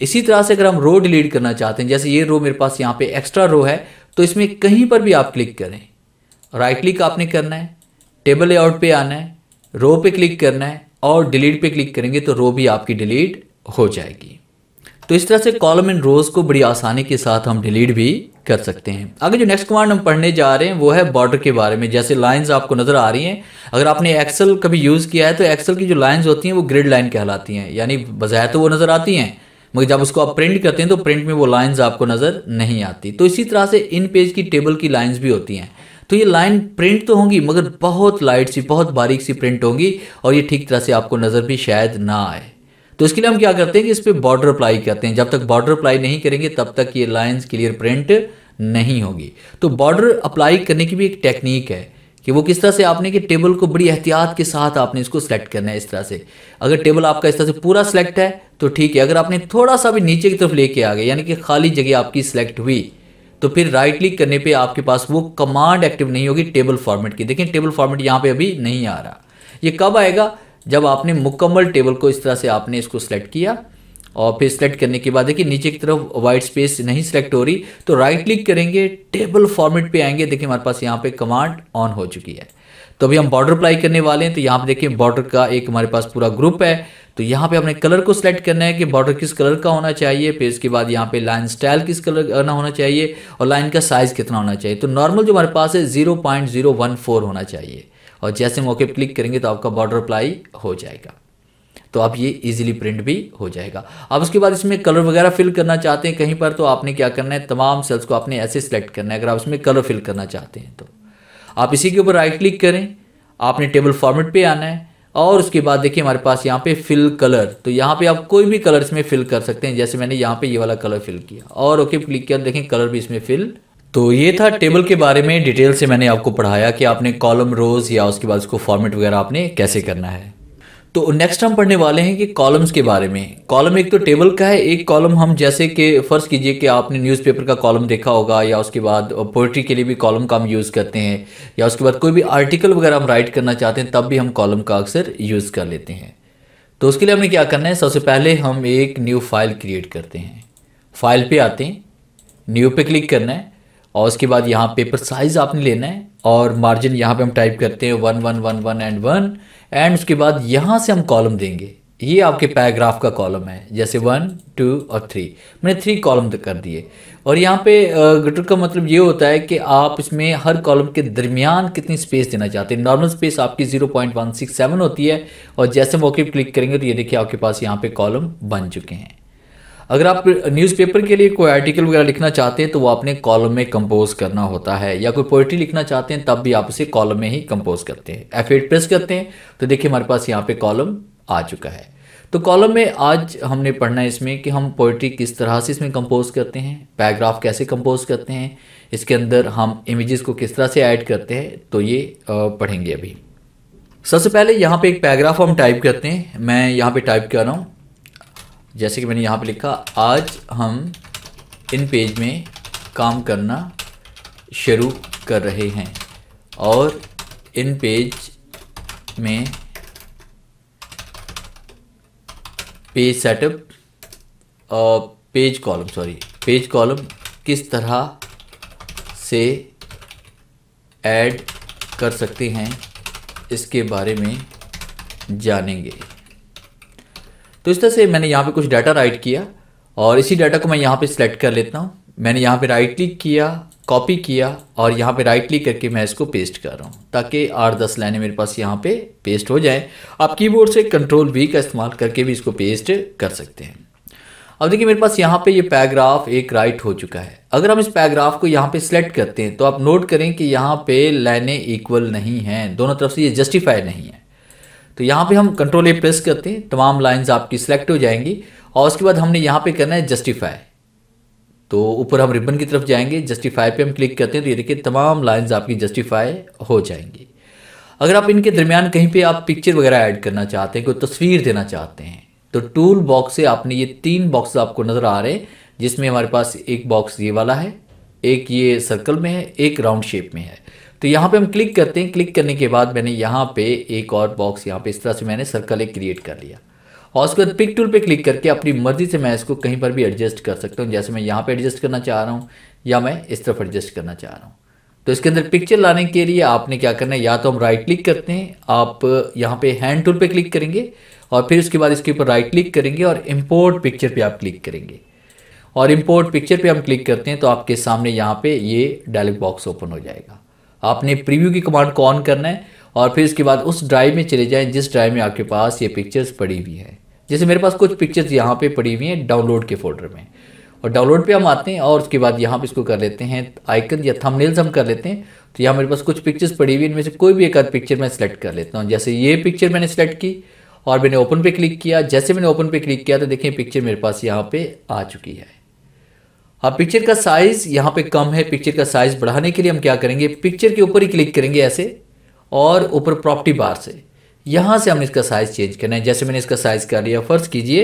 इसी तरह से अगर हम रो डिलीट करना चाहते हैं जैसे ये रो मेरे पास यहाँ पे एक्स्ट्रा रो है तो इसमें कहीं पर भी आप क्लिक करें राइट क्लिक आपने करना है टेबल लेआउट पे आना है रो पे क्लिक करना है और डिलीट पे क्लिक करेंगे तो रो भी आपकी डिलीट हो जाएगी तो इस तरह से कॉलम इन रोज को बड़ी आसानी के साथ हम डिलीट भी कर सकते हैं आगे जो नेक्स्ट कमांड हम पढ़ने जा रहे हैं वो है बॉर्डर के बारे में जैसे लाइंस आपको नज़र आ रही हैं अगर आपने एक्सेल कभी यूज़ किया है तो एक्सेल की जो लाइंस होती हैं वो ग्रिड लाइन कहलाती हैं यानी बजाय तो वो नज़र आती हैं मगर जब उसको आप प्रिंट करते हैं तो प्रिंट में वो लाइन्स आपको नज़र नहीं आती तो इसी तरह से इन पेज की टेबल की लाइन्स भी होती हैं तो ये लाइन प्रिंट तो होंगी मगर बहुत लाइट सी बहुत बारीक सी प्रिंट होंगी और ये ठीक तरह से आपको नज़र भी शायद ना आए तो इसके लिए हम क्या करते हैं कि इस पर बॉर्डर अप्लाई करते हैं जब तक बॉर्डर अप्लाई नहीं करेंगे तब तक ये लाइन्स क्लियर प्रिंट नहीं होगी तो बॉर्डर अप्लाई करने की भी एक टेक्निक है कि वो किस तरह से आपने कि टेबल को बड़ी एहतियात के साथ आपने इसको सिलेक्ट करना है इस तरह से अगर टेबल आपका इस तरह से पूरा सिलेक्ट है तो ठीक है अगर आपने थोड़ा सा भी नीचे की तरफ लेके आ गए यानी कि खाली जगह आपकी सिलेक्ट हुई तो फिर राइट क्लिक करने पे आपके पास वो कमांड एक्टिव नहीं होगी टेबल फॉर्मेट की देखिए टेबल फॉर्मेट यहाँ पे अभी नहीं आ रहा ये कब आएगा जब आपने मुकम्मल टेबल को इस तरह से आपने इसको सेलेक्ट किया और फिर सेलेक्ट करने के बाद देखिए नीचे की तरफ वाइट स्पेस नहीं सिलेक्ट हो रही तो राइट क्लिक करेंगे टेबल फॉर्मेट पे आएंगे देखिए हमारे पास यहाँ पे कमांड ऑन हो चुकी है तो अभी हम बॉर्डर अप्लाई करने वाले हैं तो यहाँ पे देखिए बॉर्डर का एक हमारे पास पूरा ग्रुप है तो यहाँ पे अपने कलर को सिलेक्ट करना है कि बॉर्डर किस कलर का होना चाहिए फिर इसके बाद यहाँ पे लाइन स्टाइल किस कलर का होना चाहिए और लाइन का साइज़ कितना होना चाहिए तो नॉर्मल जो हमारे पास है zero point zero one four होना चाहिए और जैसे मौके पर क्लिक करेंगे तो आपका बॉर्डर अप्लाई हो जाएगा तो आप ये इजीली प्रिंट भी हो जाएगा अब उसके बाद इसमें कलर वगैरह फिल करना चाहते हैं कहीं पर तो आपने क्या करना है तमाम सेल्स को आपने ऐसे सिलेक्ट करना है अगर आप इसमें कलर फिल करना चाहते हैं तो आप इसी के ऊपर राइट क्लिक करें आपने टेबल फॉर्मेट पे आना है और उसके बाद देखिए हमारे पास यहाँ पे फिल कलर तो यहाँ पे आप कोई भी कलर इसमें फिल कर सकते हैं जैसे मैंने यहाँ पे ये वाला कलर फिल किया और ओके क्लिक किया देखें कलर भी इसमें फिल तो ये था टेबल के बारे में डिटेल से मैंने आपको पढ़ाया कि आपने कॉलम रोज या उसके बाद उसको फॉर्मेट वगैरह आपने कैसे करना है तो नेक्स्ट हम पढ़ने वाले हैं कि कॉलम्स के बारे में कॉलम एक तो टेबल का है एक कॉलम हम जैसे कि फ़र्ज़ कीजिए कि आपने न्यूज़पेपर का कॉलम देखा होगा या उसके बाद पोइट्री के लिए भी कॉलम का हम यूज़ करते हैं या उसके बाद कोई भी आर्टिकल वगैरह हम राइट करना चाहते हैं तब भी हम कॉलम का अक्सर यूज़ कर लेते हैं तो उसके लिए हमने क्या करना है सबसे पहले हम एक न्यू फाइल क्रिएट करते हैं फाइल पर आते हैं न्यू पर क्लिक करना है और उसके बाद यहाँ पेपर साइज़ आपने लेना है और मार्जिन यहाँ पर हम टाइप करते हैं one one one one and one and उसके बाद यहाँ से हम कॉलम देंगे ये आपके पैराग्राफ का कॉलम है जैसे वन टू और थ्री मैंने थ्री कॉलम कर दिए और यहाँ पे गटर का मतलब ये होता है कि आप इसमें हर कॉलम के दरमियान कितनी स्पेस देना चाहते हैं नॉर्मल स्पेस आपकी 0.167 होती है और जैसे मौके पर क्लिक करेंगे तो ये देखिए आपके पास यहाँ पे कॉलम बन चुके हैं अगर आप न्यूज़पेपर के लिए कोई आर्टिकल वगैरह लिखना चाहते हैं तो वो आपने कॉलम में कंपोज करना होता है या कोई पोइट्री लिखना चाहते हैं तब भी आप उसे कॉलम में ही कंपोज करते हैं एफ प्रेस करते हैं तो देखिए हमारे पास यहाँ पे कॉलम आ चुका है तो कॉलम में आज हमने पढ़ना है इसमें कि हम पोइट्री किस तरह से इसमें कंपोज करते हैं पैराग्राफ कैसे कंपोज करते हैं इसके अंदर हम इमेजेस को किस तरह से ऐड करते हैं तो ये पढ़ेंगे अभी सबसे पहले यहाँ पे एक पैराग्राफ हम टाइप करते हैं मैं यहाँ पे टाइप कर रहा हूँ जैसे कि मैंने यहाँ पे लिखा आज हम इन पेज में काम करना शुरू कर रहे हैं और इन पेज में page setup page column sorry page column किस तरह से ऐड कर सकते हैं इसके बारे में जानेंगे तो इस तरह से मैंने यहाँ पे कुछ डाटा राइट किया और इसी डाटा को मैं यहाँ पे सिलेक्ट कर लेता हूँ मैंने यहाँ पे राइट क्लिक किया कॉपी किया और यहाँ पे राइट क्लिक करके मैं इसको पेस्ट कर रहा हूँ ताकि आठ दस लाइनें मेरे पास यहाँ पे पेस्ट हो जाए आप कीबोर्ड से कंट्रोल वी का इस्तेमाल करके भी इसको पेस्ट कर सकते हैं अब देखिए मेरे पास यहाँ पे ये पैराग्राफ एक राइट हो चुका है अगर हम इस पैराग्राफ को यहाँ पे सिलेक्ट करते हैं तो आप नोट करें कि यहाँ पे लाइनें इक्वल नहीं हैं दोनों तरफ से ये जस्टिफाई नहीं है तो यहाँ पे हम कंट्रोल ए प्रेस करते हैं तमाम लाइंस आपकी सिलेक्ट हो जाएंगी और उसके बाद हमने यहाँ पे करना है जस्टिफाई तो ऊपर हम रिबन की तरफ जाएंगे जस्टिफाई पे हम क्लिक करते हैं तो ये देखिए तमाम लाइंस आपकी जस्टिफाई हो जाएंगी अगर आप इनके दरमियान कहीं पे आप पिक्चर वगैरह ऐड करना चाहते हैं कोई तस्वीर देना चाहते हैं तो टूल बॉक्स से आपने ये तीन बॉक्स आपको नज़र आ रहे हैं जिसमें हमारे पास एक बॉक्स ये वाला है एक ये सर्कल में है एक राउंड शेप में है तो यहाँ पे हम क्लिक करते हैं क्लिक करने के बाद मैंने यहाँ पे एक और बॉक्स यहाँ पे इस तरह से मैंने सर्कल एक क्रिएट कर लिया और उसके बाद पिक टूल पे क्लिक करके अपनी मर्जी से मैं इसको कहीं पर भी एडजस्ट कर सकता हूँ जैसे मैं यहाँ पर एडजस्ट करना चाह रहा हूँ या मैं इस तरफ एडजस्ट करना चाह रहा हूँ तो इसके अंदर पिक्चर लाने के लिए आपने क्या करना है या तो हम राइट क्लिक करते हैं आप यहाँ पे हैंड टूल पे क्लिक करेंगे और फिर उसके बाद इसके ऊपर राइट क्लिक करेंगे और इम्पोर्ट पिक्चर पे आप क्लिक करेंगे और इम्पोर्ट पिक्चर पे हम क्लिक करते हैं तो आपके सामने यहाँ पे ये डायलॉग बॉक्स ओपन हो जाएगा आपने प्रीव्यू की कमांड को ऑन करना है और फिर इसके बाद उस ड्राइव में चले जाएँ जिस ड्राइव में आपके पास ये पिक्चर्स पड़ी हुई है जैसे मेरे पास कुछ पिक्चर्स यहाँ पे पड़ी हुई हैं डाउनलोड के फोल्डर में और डाउनलोड पे हम आते हैं और उसके बाद यहाँ पे इसको कर लेते हैं आइकन या थंबनेल्स हम कर लेते हैं तो यहाँ मेरे पास कुछ पिक्चर्स पड़ी हुई इनमें से कोई भी एक आध पिक्चर मैं सिलेक्ट कर लेता हूँ जैसे ये पिक्चर मैंने सेलेक्ट की और मैंने ओपन पर क्लिक किया जैसे मैंने ओपन पर क्लिक किया तो देखें पिक्चर मेरे पास यहाँ पर आ चुकी है अब हाँ, पिक्चर का साइज़ यहाँ पे कम है पिक्चर का साइज़ बढ़ाने के लिए हम क्या करेंगे पिक्चर के ऊपर ही क्लिक करेंगे ऐसे और ऊपर प्रॉपर्टी बार से यहाँ से हमने इसका साइज़ चेंज करना है जैसे मैंने इसका साइज़ कर लिया फ़र्ज़ कीजिए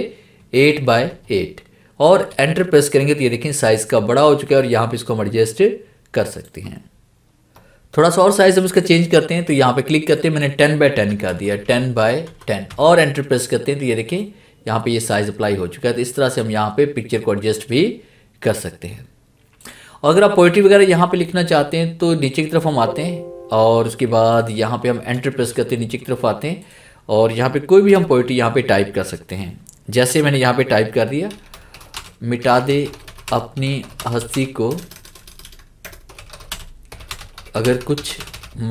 एट बाय एट और एंटर प्रेस करेंगे तो ये देखें साइज़ का बड़ा हो चुका है और यहाँ पर इसको हम एडजस्ट कर सकते हैं थोड़ा सा और साइज़ हम इसका चेंज करते हैं तो यहाँ पे क्लिक करते हैं मैंने टेन बाय टेन कर दिया टेन बाय टेन और एंटर प्रेस करते हैं तो ये देखें यहाँ पे ये साइज़ अप्लाई हो चुका है तो इस तरह से हम यहाँ पे पिक्चर को एडजस्ट भी कर सकते हैं और अगर आप पोइट्री वगैरह यहाँ पे लिखना चाहते हैं तो नीचे की तरफ हम आते हैं और उसके बाद यहाँ पे हम एंटर प्रेस करते हैं नीचे की तरफ आते हैं और यहाँ पे कोई भी हम पोइट्री यहाँ पे टाइप कर सकते हैं जैसे मैंने यहाँ पे टाइप कर दिया मिटा दे अपनी हस्ती को अगर कुछ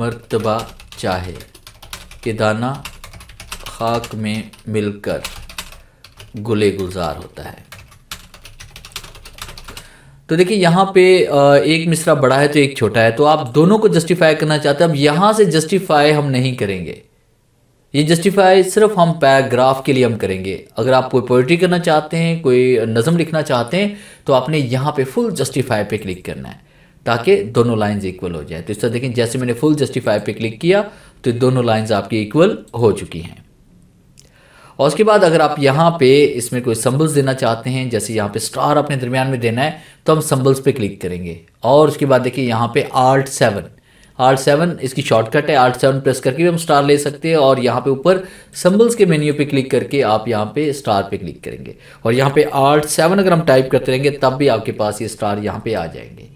मर्तबा चाहे कि दाना खाक में मिलकर गुले गुजार होता है तो देखिए यहाँ पे एक मिश्रा बड़ा है तो एक छोटा है तो आप दोनों को जस्टिफाई करना चाहते हैं अब यहाँ से जस्टिफाई हम नहीं करेंगे ये जस्टिफाई सिर्फ हम पैराग्राफ के लिए हम करेंगे अगर आप कोई पोइट्री करना चाहते हैं कोई नज़म लिखना चाहते हैं तो आपने यहाँ पे फुल जस्टिफाई पे क्लिक करना है ताकि दोनों लाइंस इक्वल हो जाए तो इस तरह देखें जैसे मैंने फुल जस्टिफाई पे क्लिक किया तो दोनों लाइंस आपकी इक्वल हो चुकी हैं और उसके बाद अगर आप यहाँ पे इसमें कोई संबल्स देना चाहते हैं जैसे यहाँ पे स्टार अपने दरमियान में देना है तो हम संबल्स पे क्लिक करेंगे और उसके बाद देखिए यहाँ पे आर्ट सेवन आर्ट सेवन इसकी शॉर्टकट है आर्ट सेवन प्रेस करके भी हम स्टार ले सकते हैं और यहाँ पे ऊपर संबल्स के मेन्यू पे क्लिक करके आप यहाँ पे स्टार पे क्लिक करेंगे और यहाँ पे आर्ट सेवन अगर हम टाइप करते रहेंगे तब भी आपके पास ये स्टार यहाँ पे आ जाएंगे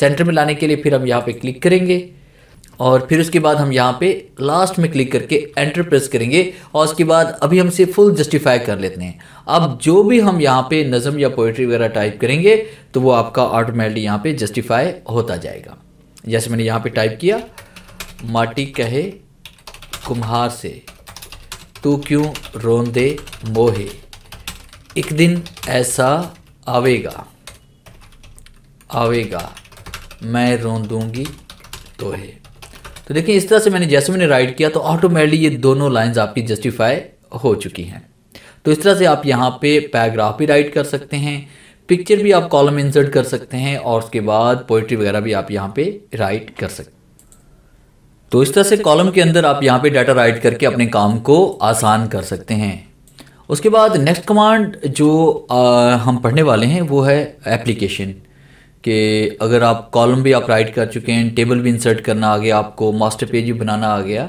सेंटर में लाने के लिए फिर हम यहाँ पे क्लिक करेंगे और फिर उसके बाद हम यहाँ पे लास्ट में क्लिक करके एंटर प्रेस करेंगे और उसके बाद अभी हम इसे फुल जस्टिफाई कर लेते हैं अब जो भी हम यहाँ पे नज़म या पोइट्री वगैरह टाइप करेंगे तो वो आपका ऑटोमेटिकली यहाँ पे जस्टिफाई होता जाएगा जैसे मैंने यहाँ पे टाइप किया माटी कहे कुम्हार से तू क्यों रोंदे मोहे एक दिन ऐसा आवेगा आवेगा मैं रोंदूंगी तोहे तो देखिए इस तरह से मैंने जैसे मैंने राइट किया तो ऑटोमेटिकली ये दोनों लाइन्स आपकी जस्टिफाई हो चुकी हैं तो इस तरह से आप यहाँ पे पैराग्राफ भी राइट कर सकते हैं पिक्चर भी आप कॉलम इंसर्ट कर सकते हैं और उसके बाद पोइट्री वगैरह भी आप यहाँ पे राइट कर सकते तो इस तरह से कॉलम के अंदर आप यहाँ पे डाटा राइट करके अपने काम को आसान कर सकते हैं उसके बाद नेक्स्ट कमांड जो आ, हम पढ़ने वाले हैं वो है एप्लीकेशन कि अगर आप कॉलम भी आप राइट कर चुके हैं टेबल भी इंसर्ट करना आ गया आपको मास्टर पेज भी बनाना आ गया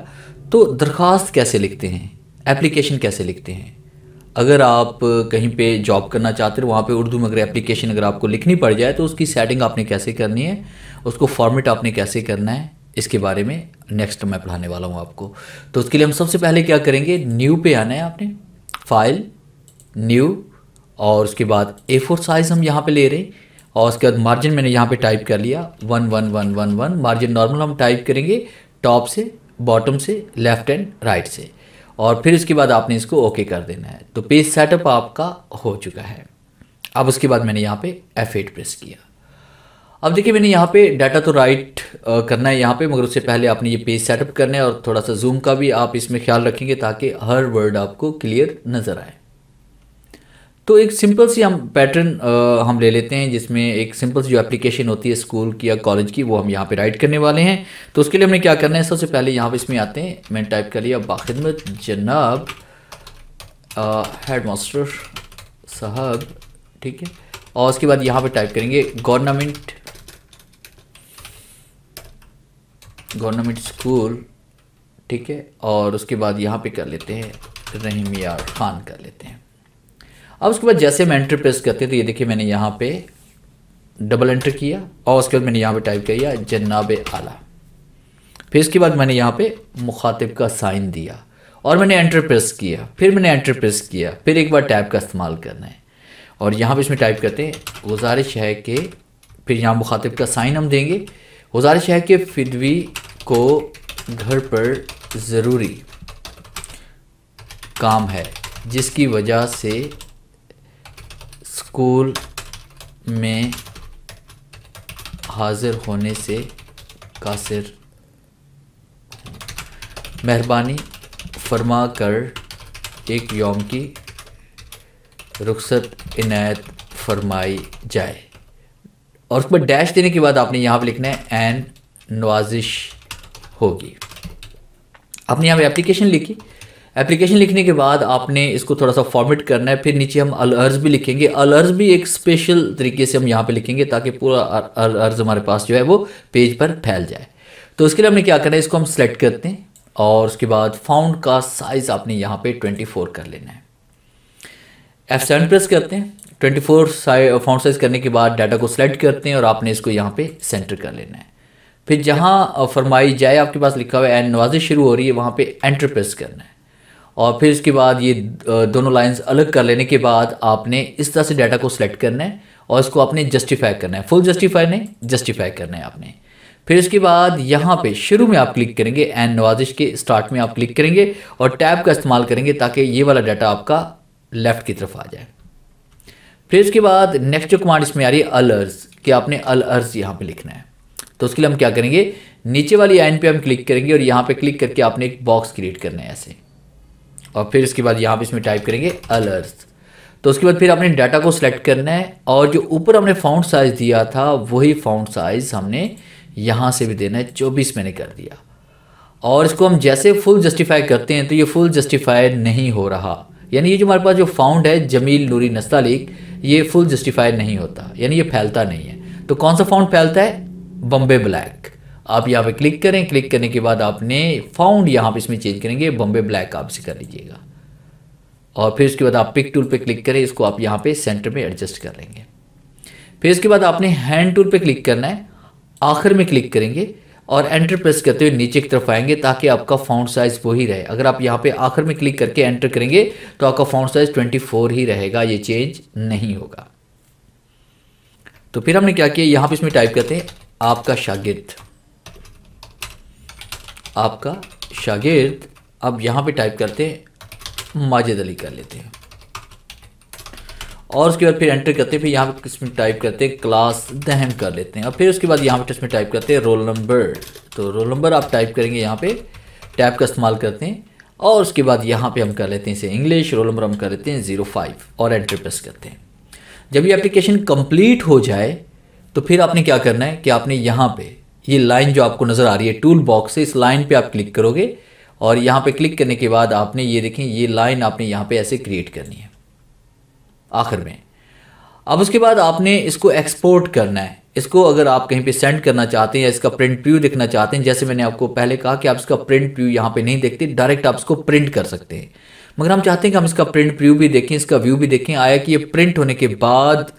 तो दरख्वास्त कैसे लिखते हैं एप्लीकेशन कैसे लिखते हैं अगर आप कहीं पे जॉब करना चाहते हो वहाँ पे उर्दू में अगर एप्लीकेशन अगर आपको लिखनी पड़ जाए तो उसकी सेटिंग आपने कैसे करनी है उसको फॉर्मेट आपने कैसे करना है इसके बारे में नेक्स्ट मैं पढ़ाने वाला हूँ आपको तो उसके लिए हम सबसे पहले क्या करेंगे न्यू पे आना है आपने फाइल न्यू और उसके बाद ए फोर साइज़ हम यहाँ पर ले रहे हैं और उसके बाद मार्जिन मैंने यहाँ पे टाइप कर लिया one one one one one margin normal हम टाइप करेंगे टॉप से बॉटम से लेफ्ट एंड राइट से और फिर उसके बाद आपने इसको ओके कर देना है तो पेज सेटअप आपका हो चुका है अब उसके बाद मैंने यहाँ पे F8 प्रेस किया अब देखिए मैंने यहाँ पे डाटा तो राइट करना है यहाँ पे मगर उससे पहले आपने ये पेज सेटअप करना है और थोड़ा सा जूम का भी आप इसमें ख्याल रखेंगे ताकि हर वर्ड आपको क्लियर नज़र आए तो एक सिंपल सी हम पैटर्न हम ले लेते हैं जिसमें एक सिंपल सी जो एप्लीकेशन होती है स्कूल की या कॉलेज की वो हम यहाँ पे राइट करने वाले हैं तो उसके लिए हमने क्या करना है सबसे पहले यहाँ पे इसमें आते हैं मैंने टाइप कर लिया बाखिदमत जनाब हेड मास्टर साहब ठीक है और उसके बाद यहाँ पे टाइप करेंगे गवर्नमेंट गवर्नमेंट स्कूल ठीक है और उसके बाद यहाँ पर कर लेते हैं रहीम यार खान कर लेते हैं अब उसके बाद तो जैसे हम एंट्री प्रेस करते हैं तो ये देखिए मैंने यहाँ पे डबल एंटर किया और उसके बाद मैंने यहाँ पे टाइप किया जन्नाब आला फिर इसके बाद मैंने यहाँ पे मुखातिब का साइन दिया और मैंने एंटर प्रेस किया फिर मैंने एंटर प्रेस किया फिर एक बार टैब का इस्तेमाल करना है और यहाँ पर इसमें टाइप करते हैं गुजारिश है कि फिर यहाँ मुखातिब का साइन हम देंगे गुजारिश है कि फिदवी को घर पर ज़रूरी काम है जिसकी वजह से स्कूल में हाज़िर होने से कासिर मेहरबानी फरमा कर एक योम की रुखसत इनायत फरमाई जाए और उस पर डैश देने के बाद आपने यहाँ पर लिखना है एन नवाजिश होगी आपने यहाँ पर एप्लीकेशन लिखी एप्लीकेशन लिखने के बाद आपने इसको थोड़ा सा फॉर्मेट करना है फिर नीचे हम अलर्ज भी लिखेंगे अलर्ज भी एक स्पेशल तरीके से हम यहाँ पे लिखेंगे ताकि पूरा अर्ज हमारे पास जो है वो पेज पर फैल जाए तो उसके लिए हमने क्या करना है इसको हम सेलेक्ट करते हैं और उसके बाद फाउंड का साइज़ आपने यहाँ पे 24 कर लेना है एफ सेवन प्रेस करते हैं ट्वेंटी फोर फाउंड साइज़ करने के बाद डाटा को सेलेक्ट करते हैं और आपने इसको यहाँ पे सेंटर कर लेना है फिर जहाँ फरमाई जाए आपके पास लिखा हुआ है एंड नवाजी शुरू हो रही है वहाँ पे एंटर प्रेस करना है और फिर इसके बाद ये दोनों लाइंस अलग कर लेने के बाद आपने इस तरह से डाटा को सिलेक्ट करना है और इसको आपने जस्टिफाई करना है फुल जस्टिफाई नहीं जस्टिफाई करना है आपने फिर इसके बाद यहाँ पे शुरू में आप क्लिक करेंगे एन नवाजिश के स्टार्ट में आप क्लिक करेंगे और टैब का इस्तेमाल करेंगे ताकि ये वाला डाटा आपका लेफ्ट की तरफ आ जाए फिर इसके बाद नेक्स्ट जो कमांड इसमें आ रही है अलर्स कि आपने अलर्स यहाँ पे लिखना है तो उसके लिए हम क्या करेंगे नीचे वाली एन पे हम क्लिक करेंगे और यहाँ पे क्लिक करके आपने एक बॉक्स क्रिएट करना है ऐसे और फिर इसके बाद यहाँ पे इसमें टाइप करेंगे अलर्स तो उसके बाद फिर आपने डाटा को सिलेक्ट करना है और जो ऊपर हमने फाउंड साइज़ दिया था वही फाउंड साइज़ हमने यहाँ से भी देना है चौबीस मैंने कर दिया और इसको हम जैसे फुल जस्टिफाई करते हैं तो ये फुल जस्टिफाइड नहीं हो रहा यानी ये जो हमारे पास जो फाउंड है जमील नूरी नस्ता लीग ये फुल जस्टिफाइड नहीं होता यानी ये फैलता नहीं है तो कौन सा फाउंड फैलता है बम्बे ब्लैक आप यहाँ पे क्लिक करें क्लिक करने के बाद आपने फाउंड यहाँ पे इसमें चेंज करेंगे बॉम्बे ब्लैक आप इसे कर लीजिएगा और फिर उसके बाद आप पिक टूल पे क्लिक करें इसको आप यहाँ पे सेंटर में एडजस्ट कर लेंगे फिर इसके बाद आपने हैंड टूल पे क्लिक करना है आखिर में क्लिक करेंगे और एंटर प्रेस करते हुए नीचे की तरफ आएंगे ताकि आपका फाउंड साइज वही रहे अगर आप यहाँ पे आखिर में क्लिक करके एंटर करेंगे तो आपका फाउंड साइज फोर ही रहेगा ये चेंज नहीं होगा तो फिर हमने क्या किया यहाँ पे इसमें टाइप करते हैं आपका शागिर्द आपका शागिर्द अब यहाँ पे टाइप करते हैं माजिद अली कर लेते हैं और उसके बाद फिर एंटर करते हैं फिर यहाँ पे इसमें टाइप करते हैं क्लास दहम कर लेते हैं और फिर उसके बाद यहाँ पे इसमें टाइप करते हैं रोल नंबर तो रोल नंबर आप टाइप करेंगे यहाँ पे टैप का इस्तेमाल करते हैं और उसके बाद यहाँ पे हम कर लेते हैं इसे इंग्लिश रोल नंबर हम कर लेते हैं ज़ीरो फाइव और एंटर प्रेस करते हैं जब ये एप्लीकेशन कम्प्लीट हो जाए तो फिर आपने क्या करना है कि आपने यहाँ पर ये लाइन जो आपको नज़र आ रही है टूल बॉक्स से इस लाइन पे आप क्लिक करोगे और यहाँ पे क्लिक करने के बाद आपने ये देखें ये लाइन आपने यहाँ पे ऐसे क्रिएट करनी है आखिर में अब उसके बाद आपने इसको एक्सपोर्ट करना है इसको अगर आप कहीं पे सेंड करना चाहते हैं या इसका प्रिंट प्यू देखना चाहते हैं जैसे मैंने आपको पहले कहा कि आप इसका प्रिंट प्यू यहाँ पर नहीं देखते डायरेक्ट आप इसको प्रिंट कर सकते हैं मगर हम चाहते हैं कि हम इसका प्रिंट प्यू भी देखें इसका व्यू भी देखें आया कि ये प्रिंट होने के बाद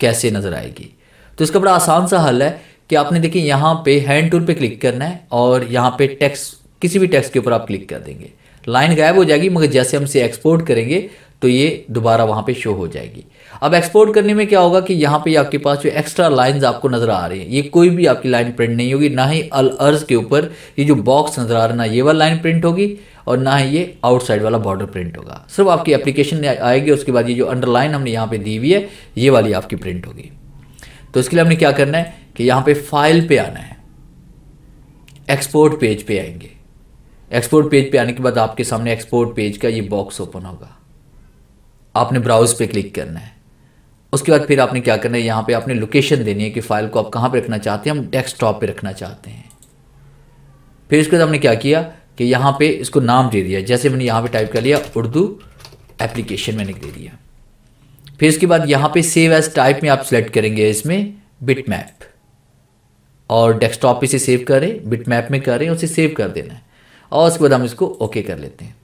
कैसे नज़र आएगी तो इसका बड़ा आसान सा हल है कि आपने देखिए यहाँ पे हैंड टूल पे क्लिक करना है और यहाँ पे टेक्स किसी भी टेक्स्ट के ऊपर आप क्लिक कर देंगे लाइन गायब हो जाएगी मगर जैसे हम इसे एक्सपोर्ट करेंगे तो ये दोबारा वहाँ पे शो हो जाएगी अब एक्सपोर्ट करने में क्या होगा कि यहाँ पे आपके पास जो एक्स्ट्रा लाइंस आपको नज़र आ रही है ये कोई भी आपकी लाइन प्रिंट नहीं होगी ना ही अल अर्ज के ऊपर ये जो बॉक्स नज़र आ रहा है ना ये वाला लाइन प्रिंट होगी और ना ही ये आउटसाइड वाला बॉर्डर प्रिंट होगा सिर्फ आपकी एप्लीकेशन आएगी उसके बाद ये जो अंडरलाइन हमने यहाँ पर दी हुई है ये वाली आपकी प्रिंट होगी तो इसके लिए हमने क्या करना है कि यहाँ पे फाइल पे आना है एक्सपोर्ट पेज पे आएंगे एक्सपोर्ट पेज पे आने के बाद आपके सामने एक्सपोर्ट पेज का ये बॉक्स ओपन होगा आपने ब्राउज पे क्लिक करना है उसके बाद फिर आपने क्या करना है यहाँ पे आपने लोकेशन देनी है कि फाइल को आप कहाँ पे रखना चाहते हैं हम डेस्कटॉप पे रखना चाहते हैं फिर उसके बाद हमने क्या किया कि यहाँ पे इसको नाम दे दिया जैसे मैंने यहाँ पे टाइप कर लिया उर्दू एप्लीकेशन मैंने दे दिया फिर उसके बाद यहाँ पे सेव एज टाइप में आप सेलेक्ट करेंगे इसमें बिट मैप और डेस्कटॉप पे इसे सेव करें बिट मैप में करें उसे सेव कर देना है और उसके बाद हम इसको ओके कर लेते हैं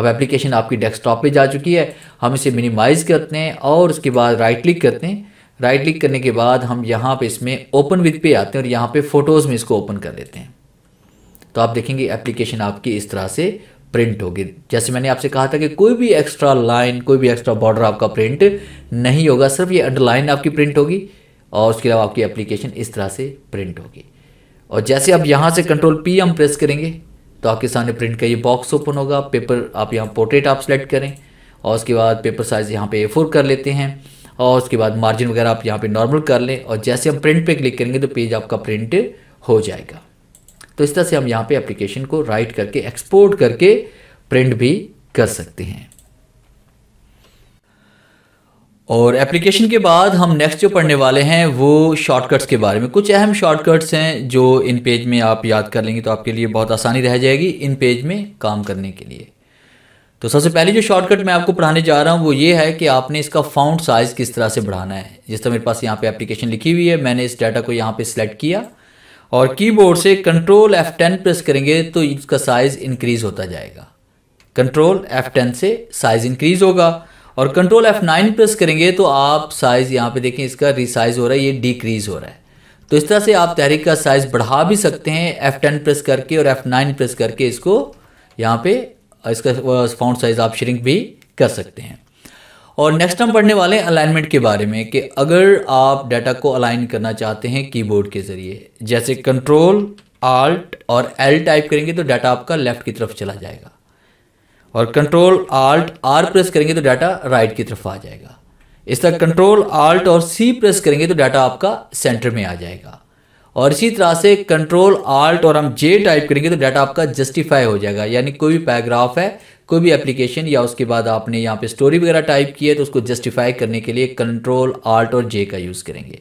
अब एप्लीकेशन आपकी डेस्कटॉप पे जा चुकी है हम इसे मिनिमाइज़ करते हैं और उसके बाद राइट क्लिक करते हैं राइट क्लिक करने के बाद हम यहाँ पे इसमें ओपन विथ पे आते हैं और यहाँ पे फ़ोटोज़ में इसको ओपन कर लेते हैं तो आप देखेंगे एप्लीकेशन आपकी इस तरह से प्रिंट होगी जैसे मैंने आपसे कहा था कि कोई भी एक्स्ट्रा लाइन कोई भी एक्स्ट्रा बॉर्डर आपका प्रिंट नहीं होगा सिर्फ ये अंडरलाइन आपकी प्रिंट होगी और उसके अलावा आपकी एप्लीकेशन इस तरह से प्रिंट होगी और जैसे आप यहाँ से कंट्रोल पी हम प्रेस करेंगे तो आपके सामने प्रिंट का ये बॉक्स ओपन होगा पेपर आप यहाँ पोर्ट्रेट आप सेलेक्ट करें और उसके बाद पेपर साइज यहाँ पे ए फोर कर लेते हैं और उसके बाद मार्जिन वगैरह आप यहाँ पे नॉर्मल कर लें और जैसे हम प्रिंट पे क्लिक करेंगे तो पेज आपका प्रिंट हो जाएगा तो इस तरह से हम यहाँ पे एप्लीकेशन को राइट करके एक्सपोर्ट करके प्रिंट भी कर सकते हैं और एप्लीकेशन के बाद हम नेक्स्ट जो पढ़ने वाले हैं वो शॉर्टकट्स के बारे में कुछ अहम शॉर्टकट्स हैं जो इन पेज में आप याद कर लेंगे तो आपके लिए बहुत आसानी रह जाएगी इन पेज में काम करने के लिए तो सबसे पहले जो शॉर्टकट मैं आपको पढ़ाने जा रहा हूँ वो ये है कि आपने इसका फाउंड साइज़ किस तरह से बढ़ाना है जिस तरह मेरे पास यहाँ पे एप्लीकेशन लिखी हुई है मैंने इस डाटा को यहाँ पे सिलेक्ट किया और कीबोर्ड से कंट्रोल F10 प्रेस करेंगे तो इसका साइज़ इंक्रीज़ होता जाएगा कंट्रोल F10 से साइज़ इंक्रीज़ होगा और कंट्रोल F9 प्रेस करेंगे तो आप साइज़ यहाँ पे देखें इसका रिसाइज़ हो रहा है ये डिक्रीज़ हो रहा है तो इस तरह से आप तहरीक का साइज़ बढ़ा भी सकते हैं F10 प्रेस करके और F9 प्रेस करके इसको यहाँ पे इसका फाउंड साइज़ आप श्रिंक भी कर सकते हैं और नेक्स्ट हम पढ़ने वाले हैं अलाइनमेंट के बारे में कि अगर आप डाटा को अलाइन करना चाहते हैं कीबोर्ड के ज़रिए जैसे कंट्रोल आल्ट और एल टाइप करेंगे तो डाटा आपका लेफ़्ट की तरफ चला जाएगा और कंट्रोल आल्ट आर प्रेस करेंगे तो डाटा राइट की तरफ आ जाएगा इस तरह कंट्रोल आल्ट और सी प्रेस करेंगे तो डाटा आपका सेंटर में आ जाएगा और इसी तरह से कंट्रोल आल्ट और हम जे टाइप करेंगे तो डाटा आपका जस्टिफाई हो जाएगा यानी कोई भी पैराग्राफ है कोई भी एप्लीकेशन या उसके बाद आपने यहाँ पे स्टोरी वगैरह टाइप की है तो उसको जस्टिफाई करने के लिए कंट्रोल आर्ट और जे का यूज़ करेंगे